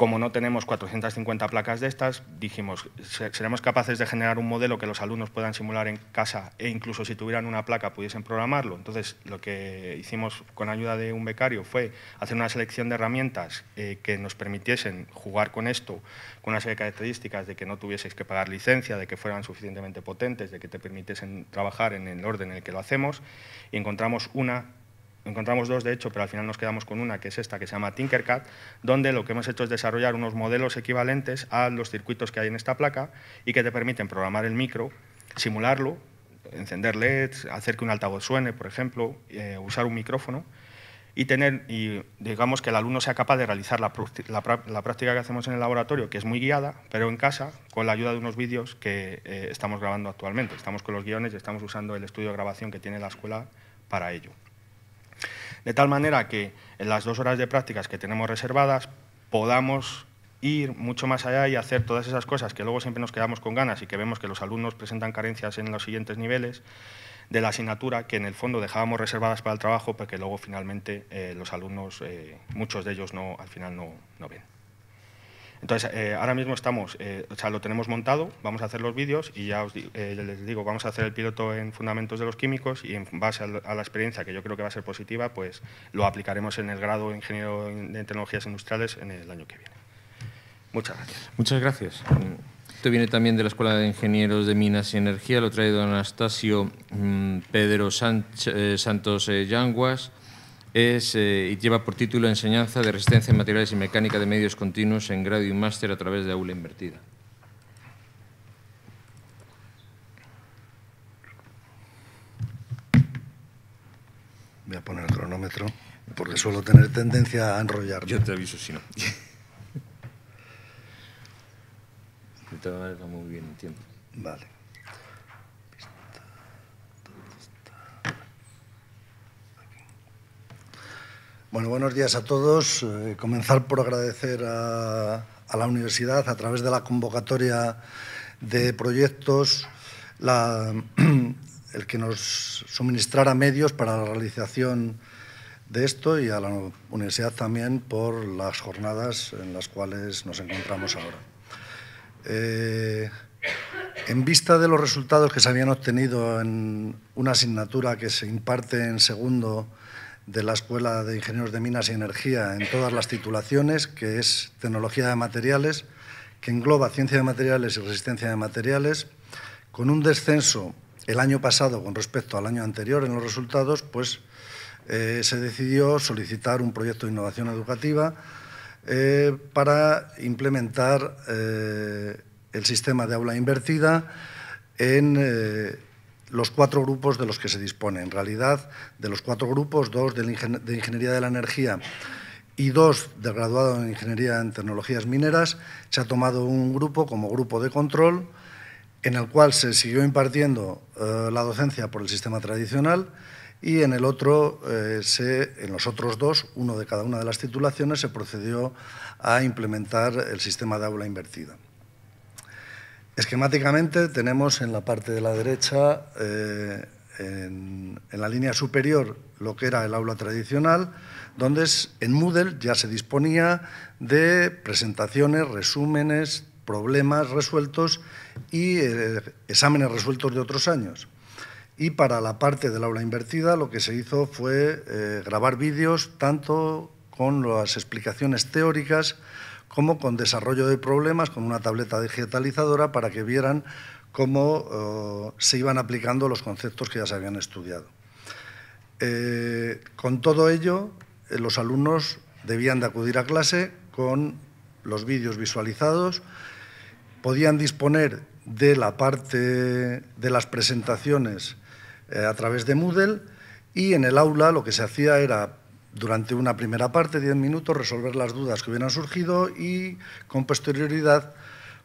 como no tenemos 450 placas de estas, dijimos, seremos capaces de generar un modelo que los alumnos puedan simular en casa e incluso si tuvieran una placa pudiesen programarlo. Entonces, lo que hicimos con ayuda de un becario fue hacer una selección de herramientas eh, que nos permitiesen jugar con esto, con una serie de características de que no tuvieseis que pagar licencia, de que fueran suficientemente potentes, de que te permitiesen trabajar en el orden en el que lo hacemos. Y encontramos una encontramos dos de hecho, pero al final nos quedamos con una, que es esta, que se llama Tinkercad, donde lo que hemos hecho es desarrollar unos modelos equivalentes a los circuitos que hay en esta placa y que te permiten programar el micro, simularlo, encender LEDs, hacer que un altavoz suene, por ejemplo, eh, usar un micrófono y tener, y digamos que el alumno sea capaz de realizar la, práctica que hacemos en el laboratorio, que es muy guiada, pero en casa, con la ayuda de unos vídeos que eh, estamos grabando actualmente. Estamos con los guiones y estamos usando el estudio de grabación que tiene la escuela para ello. De tal manera que en las dos horas de prácticas que tenemos reservadas podamos ir mucho más allá y hacer todas esas cosas que luego siempre nos quedamos con ganas y que vemos que los alumnos presentan carencias en los siguientes niveles de la asignatura que en el fondo dejábamos reservadas para el trabajo porque luego finalmente eh, los alumnos, eh, muchos de ellos no, al final no ven. Entonces, eh, ahora mismo estamos, eh, o sea, lo tenemos montado, vamos a hacer los vídeos y ya os eh, les digo, vamos a hacer el piloto en fundamentos de los químicos y en base a, la experiencia, que yo creo que va a ser positiva, pues lo aplicaremos en el grado de Ingeniero de Tecnologías Industriales en el año que viene. Muchas gracias. Muchas gracias. Esto viene también de la Escuela de Ingenieros de Minas y Energía, lo trae don Anastasio mm, Pedro eh, Santos Yanguas es, eh, y lleva por título Enseñanza de Resistencia en Materiales y Mecánica de Medios Continuos en grado y máster a través de aula invertida. Voy a poner el cronómetro, porque suelo tener tendencia a enrollar. Yo te aviso si no. De todas maneras, muy bien el tiempo. Vale. Bueno, buenos días a todos. Eh, comenzar por agradecer a, la universidad a través de la convocatoria de proyectos el que nos suministrara medios para la realización de esto y a la universidad también por las jornadas en las cuales nos encontramos ahora. Eh, en vista de los resultados que se habían obtenido en una asignatura que se imparte en segundo de la Escuela de Ingenieros de Minas y Energía en todas las titulaciones, que es Tecnología de Materiales, que engloba Ciencia de Materiales y Resistencia de Materiales, con un descenso el año pasado con respecto al año anterior en los resultados, pues eh, se decidió solicitar un proyecto de innovación educativa eh, para implementar eh, el sistema de aula invertida en los cuatro grupos de los que se dispone. En realidad, de los cuatro grupos, dos de, Ingeniería de la Energía y dos de graduado en Ingeniería en Tecnologías Mineras, se ha tomado un grupo como grupo de control en el cual se siguió impartiendo eh, la docencia por el sistema tradicional y en el otro, eh, en los otros dos, uno de cada una de las titulaciones, se procedió a implementar el sistema de aula invertida. Esquemáticamente tenemos en la parte de la derecha, eh, en, la línea superior, lo que era el aula tradicional, donde en Moodle ya se disponía de presentaciones, resúmenes, problemas resueltos y eh, exámenes resueltos de otros años. Y para la parte del aula invertida lo que se hizo fue eh, grabar vídeos tanto con las explicaciones teóricas como con desarrollo de problemas, con una tableta digitalizadora para que vieran cómo eh, se iban aplicando los conceptos que ya se habían estudiado. Eh, con todo ello, eh, los alumnos debían de acudir a clase con los vídeos visualizados, podían disponer de la parte de las presentaciones a través de Moodle y en el aula lo que se hacía era durante una primera parte, 10 minutos, resolver las dudas que hubieran surgido y con posterioridad,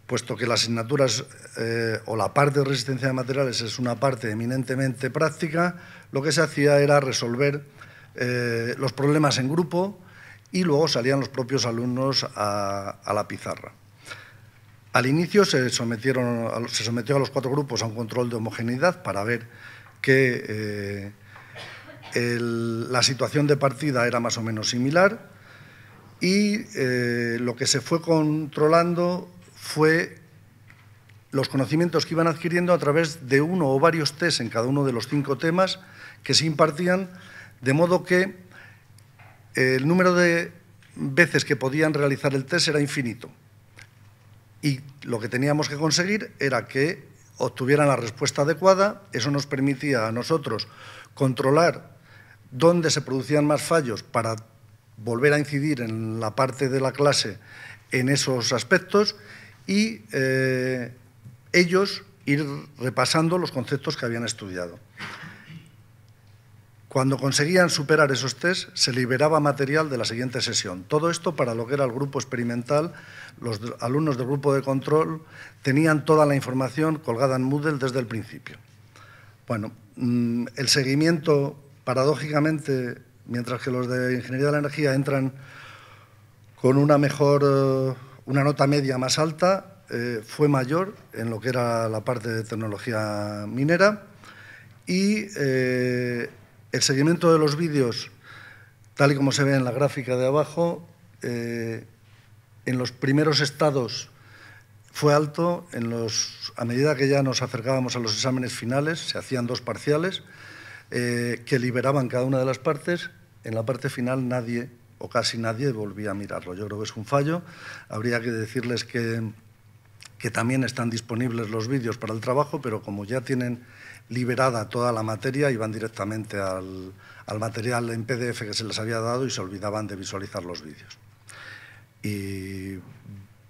puesto que las asignaturas eh, o la parte de resistencia de materiales es una parte eminentemente práctica, lo que se hacía era resolver eh, los problemas en grupo y luego salían los propios alumnos a, la pizarra. Al inicio se, sometieron, se sometió a los cuatro grupos a un control de homogeneidad para ver qué… Eh, la situación de partida era más o menos similar y eh, lo que se fue controlando fue los conocimientos que iban adquiriendo a través de uno o varios test en cada uno de los cinco temas que se impartían, de modo que el número de veces que podían realizar el test era infinito. Y lo que teníamos que conseguir era que obtuvieran la respuesta adecuada. Eso nos permitía a nosotros controlar dónde se producían más fallos para volver a incidir en la parte de la clase en esos aspectos y eh, ellos ir repasando los conceptos que habían estudiado. Cuando conseguían superar esos test, se liberaba material de la siguiente sesión. Todo esto para lo que era el grupo experimental, los alumnos del grupo de control tenían toda la información colgada en Moodle desde el principio. Bueno, mm, el seguimiento paradójicamente, mientras que los de ingeniería de la energía entran con una mejor, eh, una nota media más alta, eh, fue mayor en lo que era la parte de tecnología minera y eh, el seguimiento de los vídeos, tal y como se ve en la gráfica de abajo, en los primeros estados fue alto, en a medida que ya nos acercábamos a los exámenes finales, se hacían dos parciales, eh, que liberaban cada una de las partes, en la parte final nadie o casi nadie volvía a mirarlo. Yo creo que es un fallo. Habría que decirles que, que también están disponibles los vídeos para el trabajo, pero como ya tienen liberada toda la materia, iban directamente al, al material en PDF que se les había dado y se olvidaban de visualizar los vídeos. Y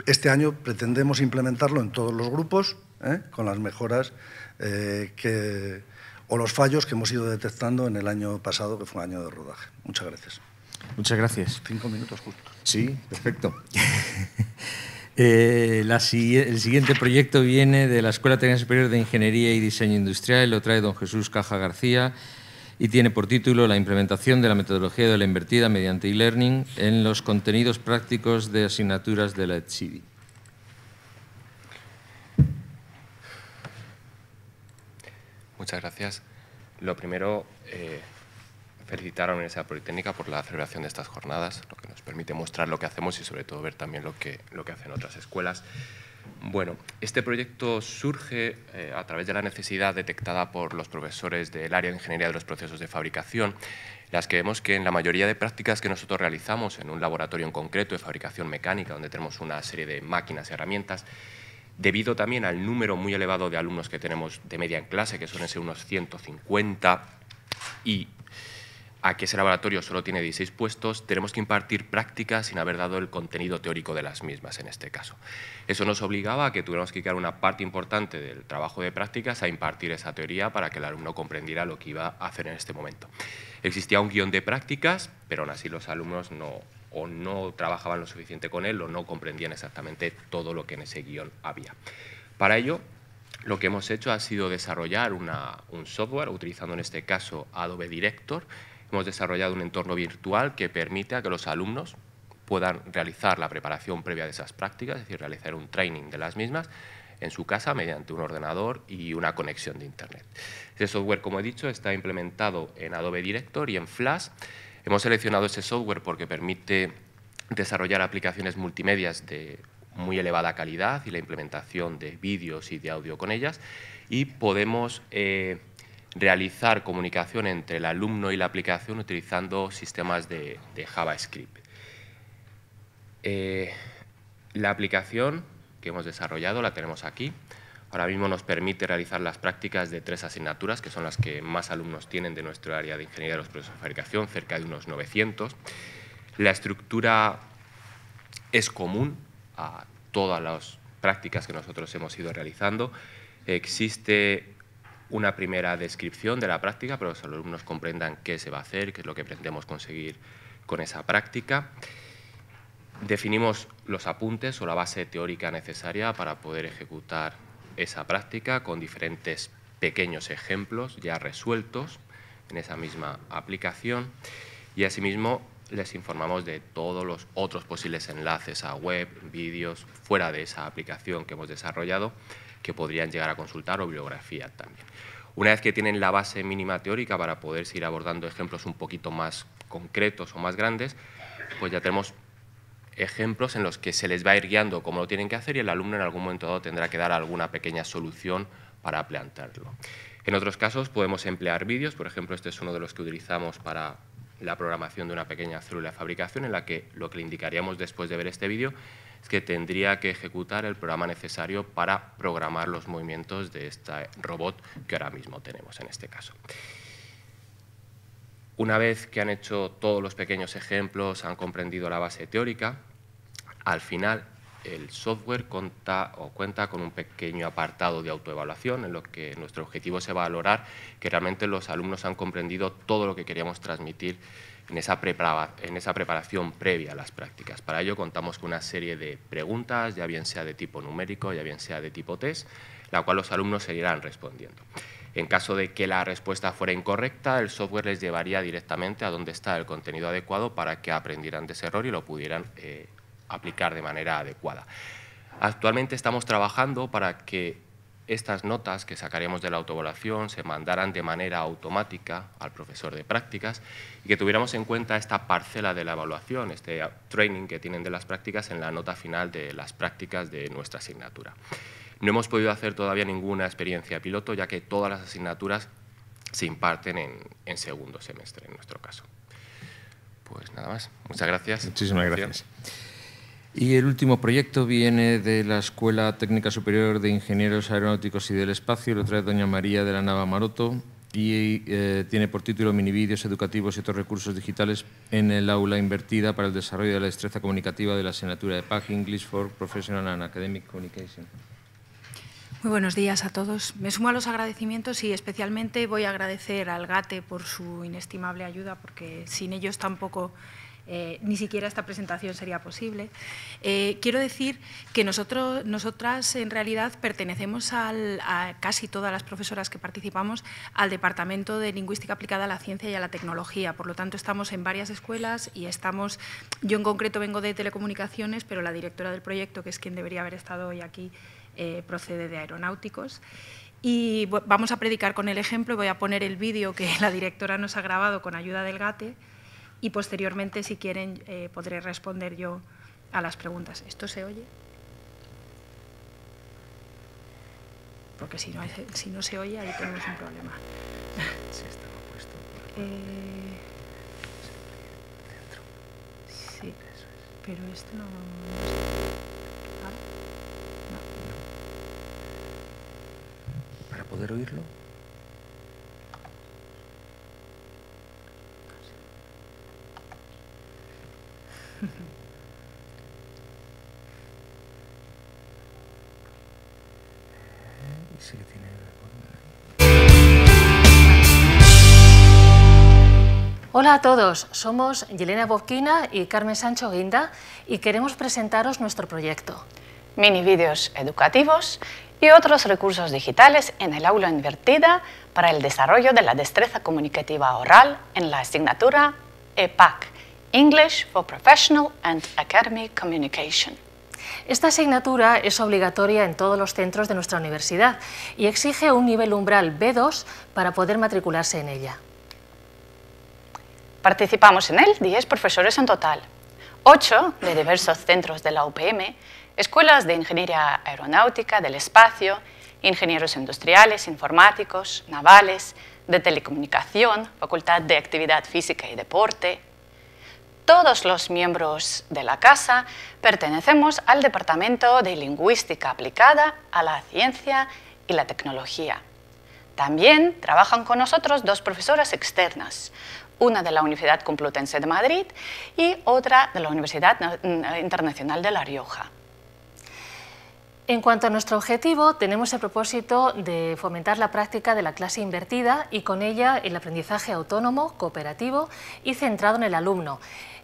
este año pretendemos implementarlo en todos los grupos, ¿eh? con las mejoras eh, que o los fallos que hemos ido detectando en el año pasado, que fue un año de rodaje. Muchas gracias. Muchas gracias. Cinco minutos justo. Sí, perfecto. Eh, el siguiente proyecto viene de la Escuela Técnica Superior de Ingeniería y Diseño Industrial, lo trae don Jesús Caja García y tiene por título La implementación de la metodología de la invertida mediante e-learning en los contenidos prácticos de asignaturas de la ETSIDI. Muchas gracias. Lo primero, eh, felicitar a la Universidad Politécnica por la celebración de estas jornadas, lo que nos permite mostrar lo que hacemos y sobre todo ver también lo que, lo que hacen otras escuelas. Bueno, este proyecto surge eh, a través de la necesidad detectada por los profesores del área de ingeniería de los procesos de fabricación, las que vemos que en la mayoría de prácticas que nosotros realizamos en un laboratorio en concreto de fabricación mecánica, donde tenemos una serie de máquinas y herramientas, debido también al número muy elevado de alumnos que tenemos de media en clase, que son ese unos 150, y a que ese laboratorio solo tiene 16 puestos, tenemos que impartir prácticas sin haber dado el contenido teórico de las mismas en este caso. Eso nos obligaba a que tuviéramos que crear una parte importante del trabajo de prácticas a impartir esa teoría para que el alumno comprendiera lo que iba a hacer en este momento. Existía un guión de prácticas, pero aún así los alumnos no, o no trabajaban lo suficiente con él o no comprendían exactamente todo lo que en ese guión había. Para ello, lo que hemos hecho ha sido desarrollar un software, utilizando en este caso Adobe Director. Hemos desarrollado un entorno virtual que permite a que los alumnos puedan realizar la preparación previa de esas prácticas, es decir, realizar un training de las mismas en su casa mediante un ordenador y una conexión de Internet. Ese software, como he dicho, está implementado en Adobe Director y en Flash Hemos seleccionado ese software porque permite desarrollar aplicaciones multimedias de muy elevada calidad y la implementación de vídeos y de audio con ellas y podemos eh, realizar comunicación entre el alumno y la aplicación utilizando sistemas de, JavaScript. Eh, la aplicación que hemos desarrollado la tenemos aquí. Ahora mismo nos permite realizar las prácticas de tres asignaturas, que son las que más alumnos tienen de nuestro área de Ingeniería de los Procesos de Fabricación, cerca de unos 900. La estructura es común a todas las prácticas que nosotros hemos ido realizando. Existe una primera descripción de la práctica para que los alumnos comprendan qué se va a hacer, qué es lo que pretendemos conseguir con esa práctica. Definimos los apuntes o la base teórica necesaria para poder ejecutar esa práctica con diferentes pequeños ejemplos ya resueltos en esa misma aplicación y asimismo les informamos de todos los otros posibles enlaces a web, vídeos fuera de esa aplicación que hemos desarrollado que podrían llegar a consultar o biografía también. Una vez que tienen la base mínima teórica para poder seguir abordando ejemplos un poquito más concretos o más grandes, pues ya tenemos ejemplos en los que se les va a ir guiando cómo lo tienen que hacer y el alumno en algún momento dado tendrá que dar alguna pequeña solución para plantearlo. En otros casos podemos emplear vídeos, por ejemplo, este es uno de los que utilizamos para la programación de una pequeña célula de fabricación en la que lo que le indicaríamos después de ver este vídeo es que tendría que ejecutar el programa necesario para programar los movimientos de este robot que ahora mismo tenemos en este caso. Una vez que han hecho todos los pequeños ejemplos, han comprendido la base teórica, al final el software o cuenta con un pequeño apartado de autoevaluación en lo que nuestro objetivo es valorar que realmente los alumnos han comprendido todo lo que queríamos transmitir en en esa preparación previa a las prácticas. Para ello contamos con una serie de preguntas, ya bien sea de tipo numérico, ya bien sea de tipo test, la cual los alumnos seguirán respondiendo. En caso de que la respuesta fuera incorrecta, el software les llevaría directamente a donde está el contenido adecuado para que aprendieran de ese error y lo pudieran eh, aplicar de manera adecuada. Actualmente estamos trabajando para que estas notas que sacaremos de la autoevaluación se mandaran de manera automática al profesor de prácticas y que tuviéramos en cuenta esta parcela de la evaluación, este training que tienen de las prácticas en la nota final de las prácticas de nuestra asignatura. No hemos podido hacer todavía ninguna experiencia piloto, ya que todas las asignaturas se imparten en, segundo semestre, en nuestro caso. Pues nada más. Muchas gracias. Muchísimas gracias. Y el último proyecto viene de la Escuela Técnica Superior de Ingenieros Aeronáuticos y del Espacio, lo trae doña María de la Nava Maroto y eh, tiene por título Minivídeos educativos y otros recursos digitales en el aula invertida para el desarrollo de la destreza comunicativa de la asignatura de PAC English for Professional and Academic Communication. Muy buenos días a todos. Me sumo a los agradecimientos y especialmente voy a agradecer al GATE por su inestimable ayuda, porque sin ellos tampoco eh, ni siquiera esta presentación sería posible. Eh, quiero decir que nosotros, nosotras en realidad pertenecemos a casi todas las profesoras que participamos al Departamento de Lingüística Aplicada a la Ciencia y a la Tecnología. Por lo tanto, estamos en varias escuelas y estamos, yo en concreto vengo de telecomunicaciones, pero la directora del proyecto, que es quien debería haber estado hoy aquí, eh, procede de aeronáuticos. Y vamos a predicar con el ejemplo, voy a poner el vídeo que la directora nos ha grabado con ayuda del GATE y posteriormente, si quieren, eh, podré responder yo a las preguntas. ¿Esto se oye? Porque si no, se oye, ahí tenemos un problema. Sí, estaba puesto. Eh, sí, pero esto no... no poder oírlo. Hola a todos, somos Yelena Bobkina y Carmen Sancho Guinda y queremos presentaros nuestro proyecto. Mini vídeos educativos y otros recursos digitales en el aula invertida para el desarrollo de la destreza comunicativa oral en la asignatura EPAC, English for Professional and Academic Communication. Esta asignatura es obligatoria en todos los centros de nuestra universidad y exige un nivel umbral B2 para poder matricularse en ella. Participamos en él 10 profesores en total, 8 de diversos centros de la UPM escuelas de ingeniería aeronáutica, del espacio, ingenieros industriales, informáticos, navales, de telecomunicación, Facultad de Actividad Física y Deporte. Todos los miembros de la casa pertenecemos al Departamento de Lingüística aplicada a la ciencia y la tecnología. También trabajan con nosotros dos profesoras externas, una de la Universidad Complutense de Madrid y otra de la Universidad Internacional de La Rioja. En cuanto a nuestro objetivo, tenemos el propósito de fomentar la práctica de la clase invertida y con ella el aprendizaje autónomo, cooperativo y centrado en el alumno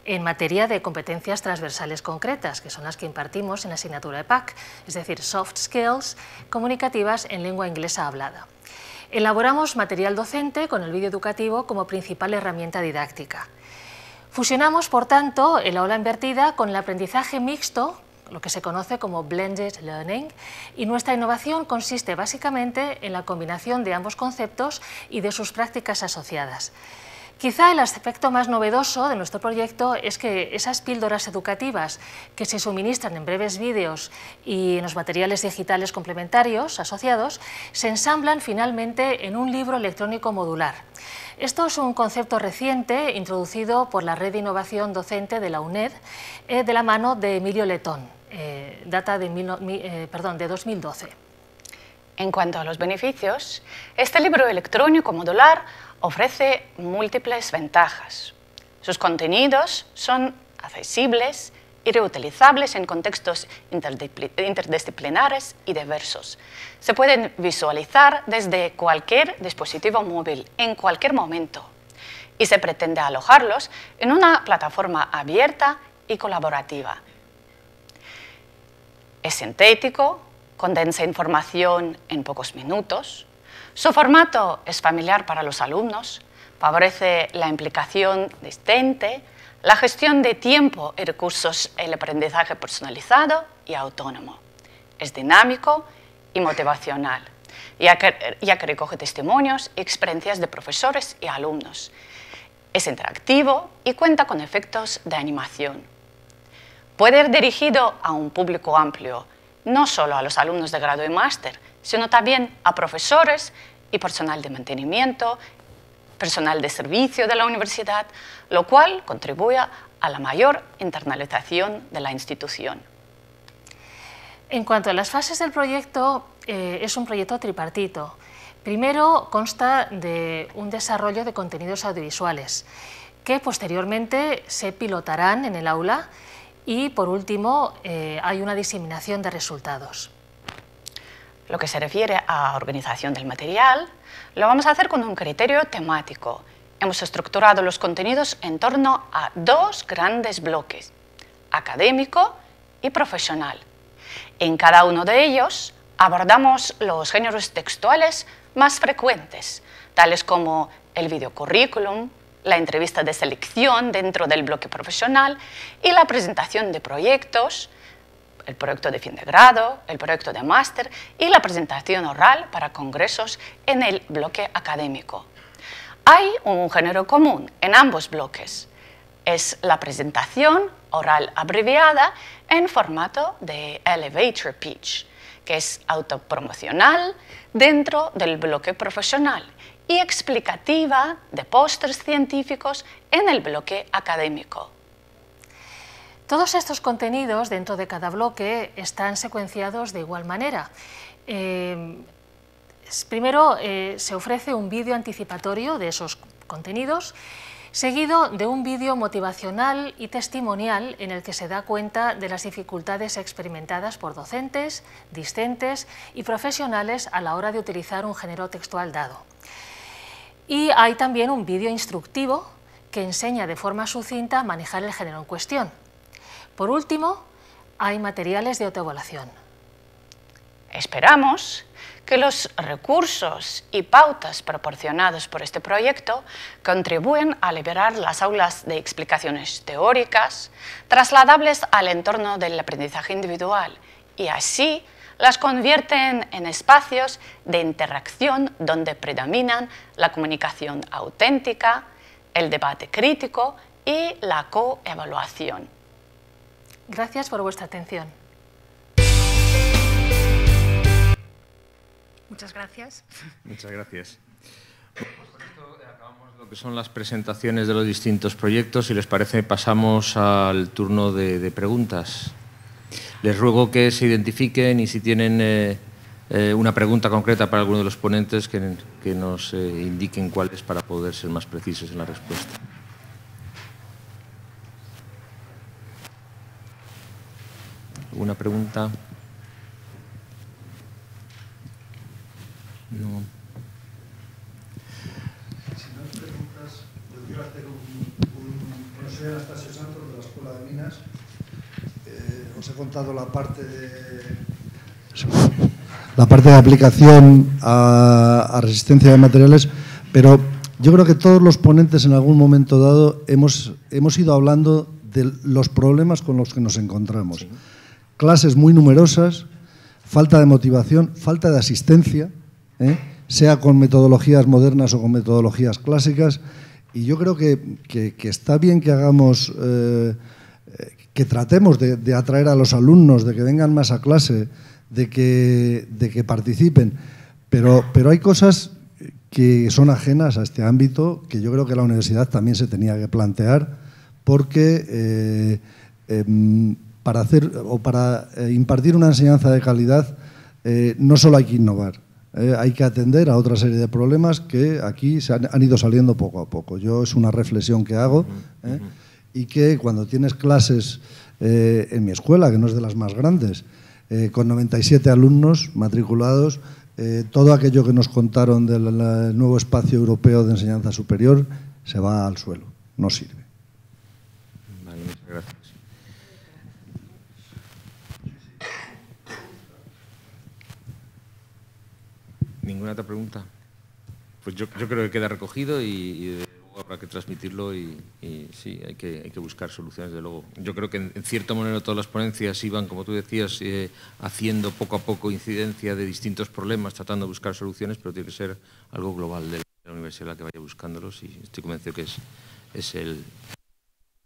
en materia de competencias transversales concretas, que son las que impartimos en la asignatura de PAC, es decir, soft skills comunicativas en lengua inglesa hablada. Elaboramos material docente con el vídeo educativo como principal herramienta didáctica. Fusionamos, por tanto, el aula invertida con el aprendizaje mixto lo que se conoce como Blended Learning, y nuestra innovación consiste básicamente en la combinación de ambos conceptos y de sus prácticas asociadas. Quizá el aspecto más novedoso de nuestro proyecto es que esas píldoras educativas que se suministran en breves vídeos y en los materiales digitales complementarios asociados se ensamblan finalmente en un libro electrónico modular. Esto es un concepto reciente introducido por la Red de Innovación Docente de la UNED eh, de la mano de Emilio Letón. Eh, data de, eh, de 2012. En cuanto a los beneficios, este libro electrónico modular ofrece múltiples ventajas. Sus contenidos son accesibles y reutilizables en contextos interdisciplinares y diversos. Se pueden visualizar desde cualquier dispositivo móvil, en cualquier momento, y se pretende alojarlos en una plataforma abierta y colaborativa, es sintético, condensa información en pocos minutos. Su formato es familiar para los alumnos, favorece la implicación distante, la gestión de tiempo y recursos, el aprendizaje personalizado y autónomo. Es dinámico y motivacional, ya que recoge testimonios y experiencias de profesores y alumnos. Es interactivo y cuenta con efectos de animación puede ser dirigido a un público amplio, no solo a los alumnos de grado y máster, sino también a profesores y personal de mantenimiento, personal de servicio de la universidad, lo cual contribuye a la mayor internalización de la institución. En cuanto a las fases del proyecto, eh, es un proyecto tripartito. Primero consta de un desarrollo de contenidos audiovisuales que posteriormente se pilotarán en el aula y, por último, eh, hay una diseminación de resultados. Lo que se refiere a organización del material, lo vamos a hacer con un criterio temático. Hemos estructurado los contenidos en torno a dos grandes bloques, académico y profesional. En cada uno de ellos abordamos los géneros textuales más frecuentes, tales como el videocurrículum, la entrevista de selección dentro del bloque profesional y la presentación de proyectos, el proyecto de fin de grado, el proyecto de máster y la presentación oral para congresos en el bloque académico. Hay un género común en ambos bloques. Es la presentación oral abreviada en formato de elevator pitch, que es autopromocional dentro del bloque profesional y explicativa de pósters científicos en el bloque académico. Todos estos contenidos dentro de cada bloque están secuenciados de igual manera. Eh, primero eh, se ofrece un vídeo anticipatorio de esos contenidos, seguido de un vídeo motivacional y testimonial en el que se da cuenta de las dificultades experimentadas por docentes, discentes y profesionales a la hora de utilizar un género textual dado. Y hay también un vídeo instructivo que enseña de forma sucinta a manejar el género en cuestión. Por último, hay materiales de autoevaluación. Esperamos que los recursos y pautas proporcionados por este proyecto contribuyen a liberar las aulas de explicaciones teóricas, trasladables al entorno del aprendizaje individual y así las convierten en espacios de interacción donde predominan la comunicación auténtica, el debate crítico y la coevaluación. Gracias por vuestra atención. Muchas gracias. Muchas gracias. acabamos lo que son las presentaciones de los distintos proyectos. y les parece, pasamos al turno de preguntas. Les ruego que se identifiquen y si tienen eh, eh, una pregunta concreta para alguno de los ponentes, que, nos eh, indiquen cuál es para poder ser más precisos en la respuesta. ¿Alguna pregunta? No. Si no preguntas, hacer un he contado la parte de, la parte de aplicación a, resistencia de materiales, pero yo creo que todos los ponentes en algún momento dado hemos, hemos ido hablando de los problemas con los que nos encontramos. Clases muy numerosas, falta de motivación, falta de asistencia, ¿eh? sea con metodologías modernas o con metodologías clásicas. Y yo creo que, está bien que hagamos, eh, que tratemos de, atraer a los alumnos, de que vengan más a clase, de que, de que participen. Pero, pero hay cosas que son ajenas a este ámbito que yo creo que la universidad también se tenía que plantear porque eh, em, para hacer o para eh, impartir una enseñanza de calidad eh, no solo hay que innovar, hay que atender a otra serie de problemas que aquí se han, ido saliendo poco a poco. Yo es una reflexión que hago y que cuando tienes clases eh, en mi escuela, que no es de las más grandes, eh, con 97 alumnos matriculados, eh, todo aquello que nos contaron del nuevo espacio europeo de enseñanza superior se va al suelo, no sirve. Vale, muchas gracias. ¿Ninguna otra pregunta? Pues yo, creo que queda recogido y habrá que transmitirlo y, sí, hay que, buscar soluciones, de luego. Yo creo que en, cierto cierta todas las ponencias iban, como tú decías, eh, haciendo poco a poco incidencia de distintos problemas, tratando de buscar soluciones, pero tiene que ser algo global de la universidad la que vaya buscándolos y estoy convencido que es, es el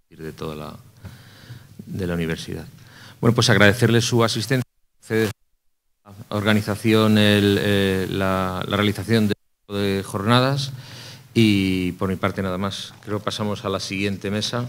de toda la, de la universidad. Bueno, pues agradecerle su asistencia, organización, eh, la realización de jornadas. Y por mi parte nada más. Creo que pasamos a la siguiente mesa.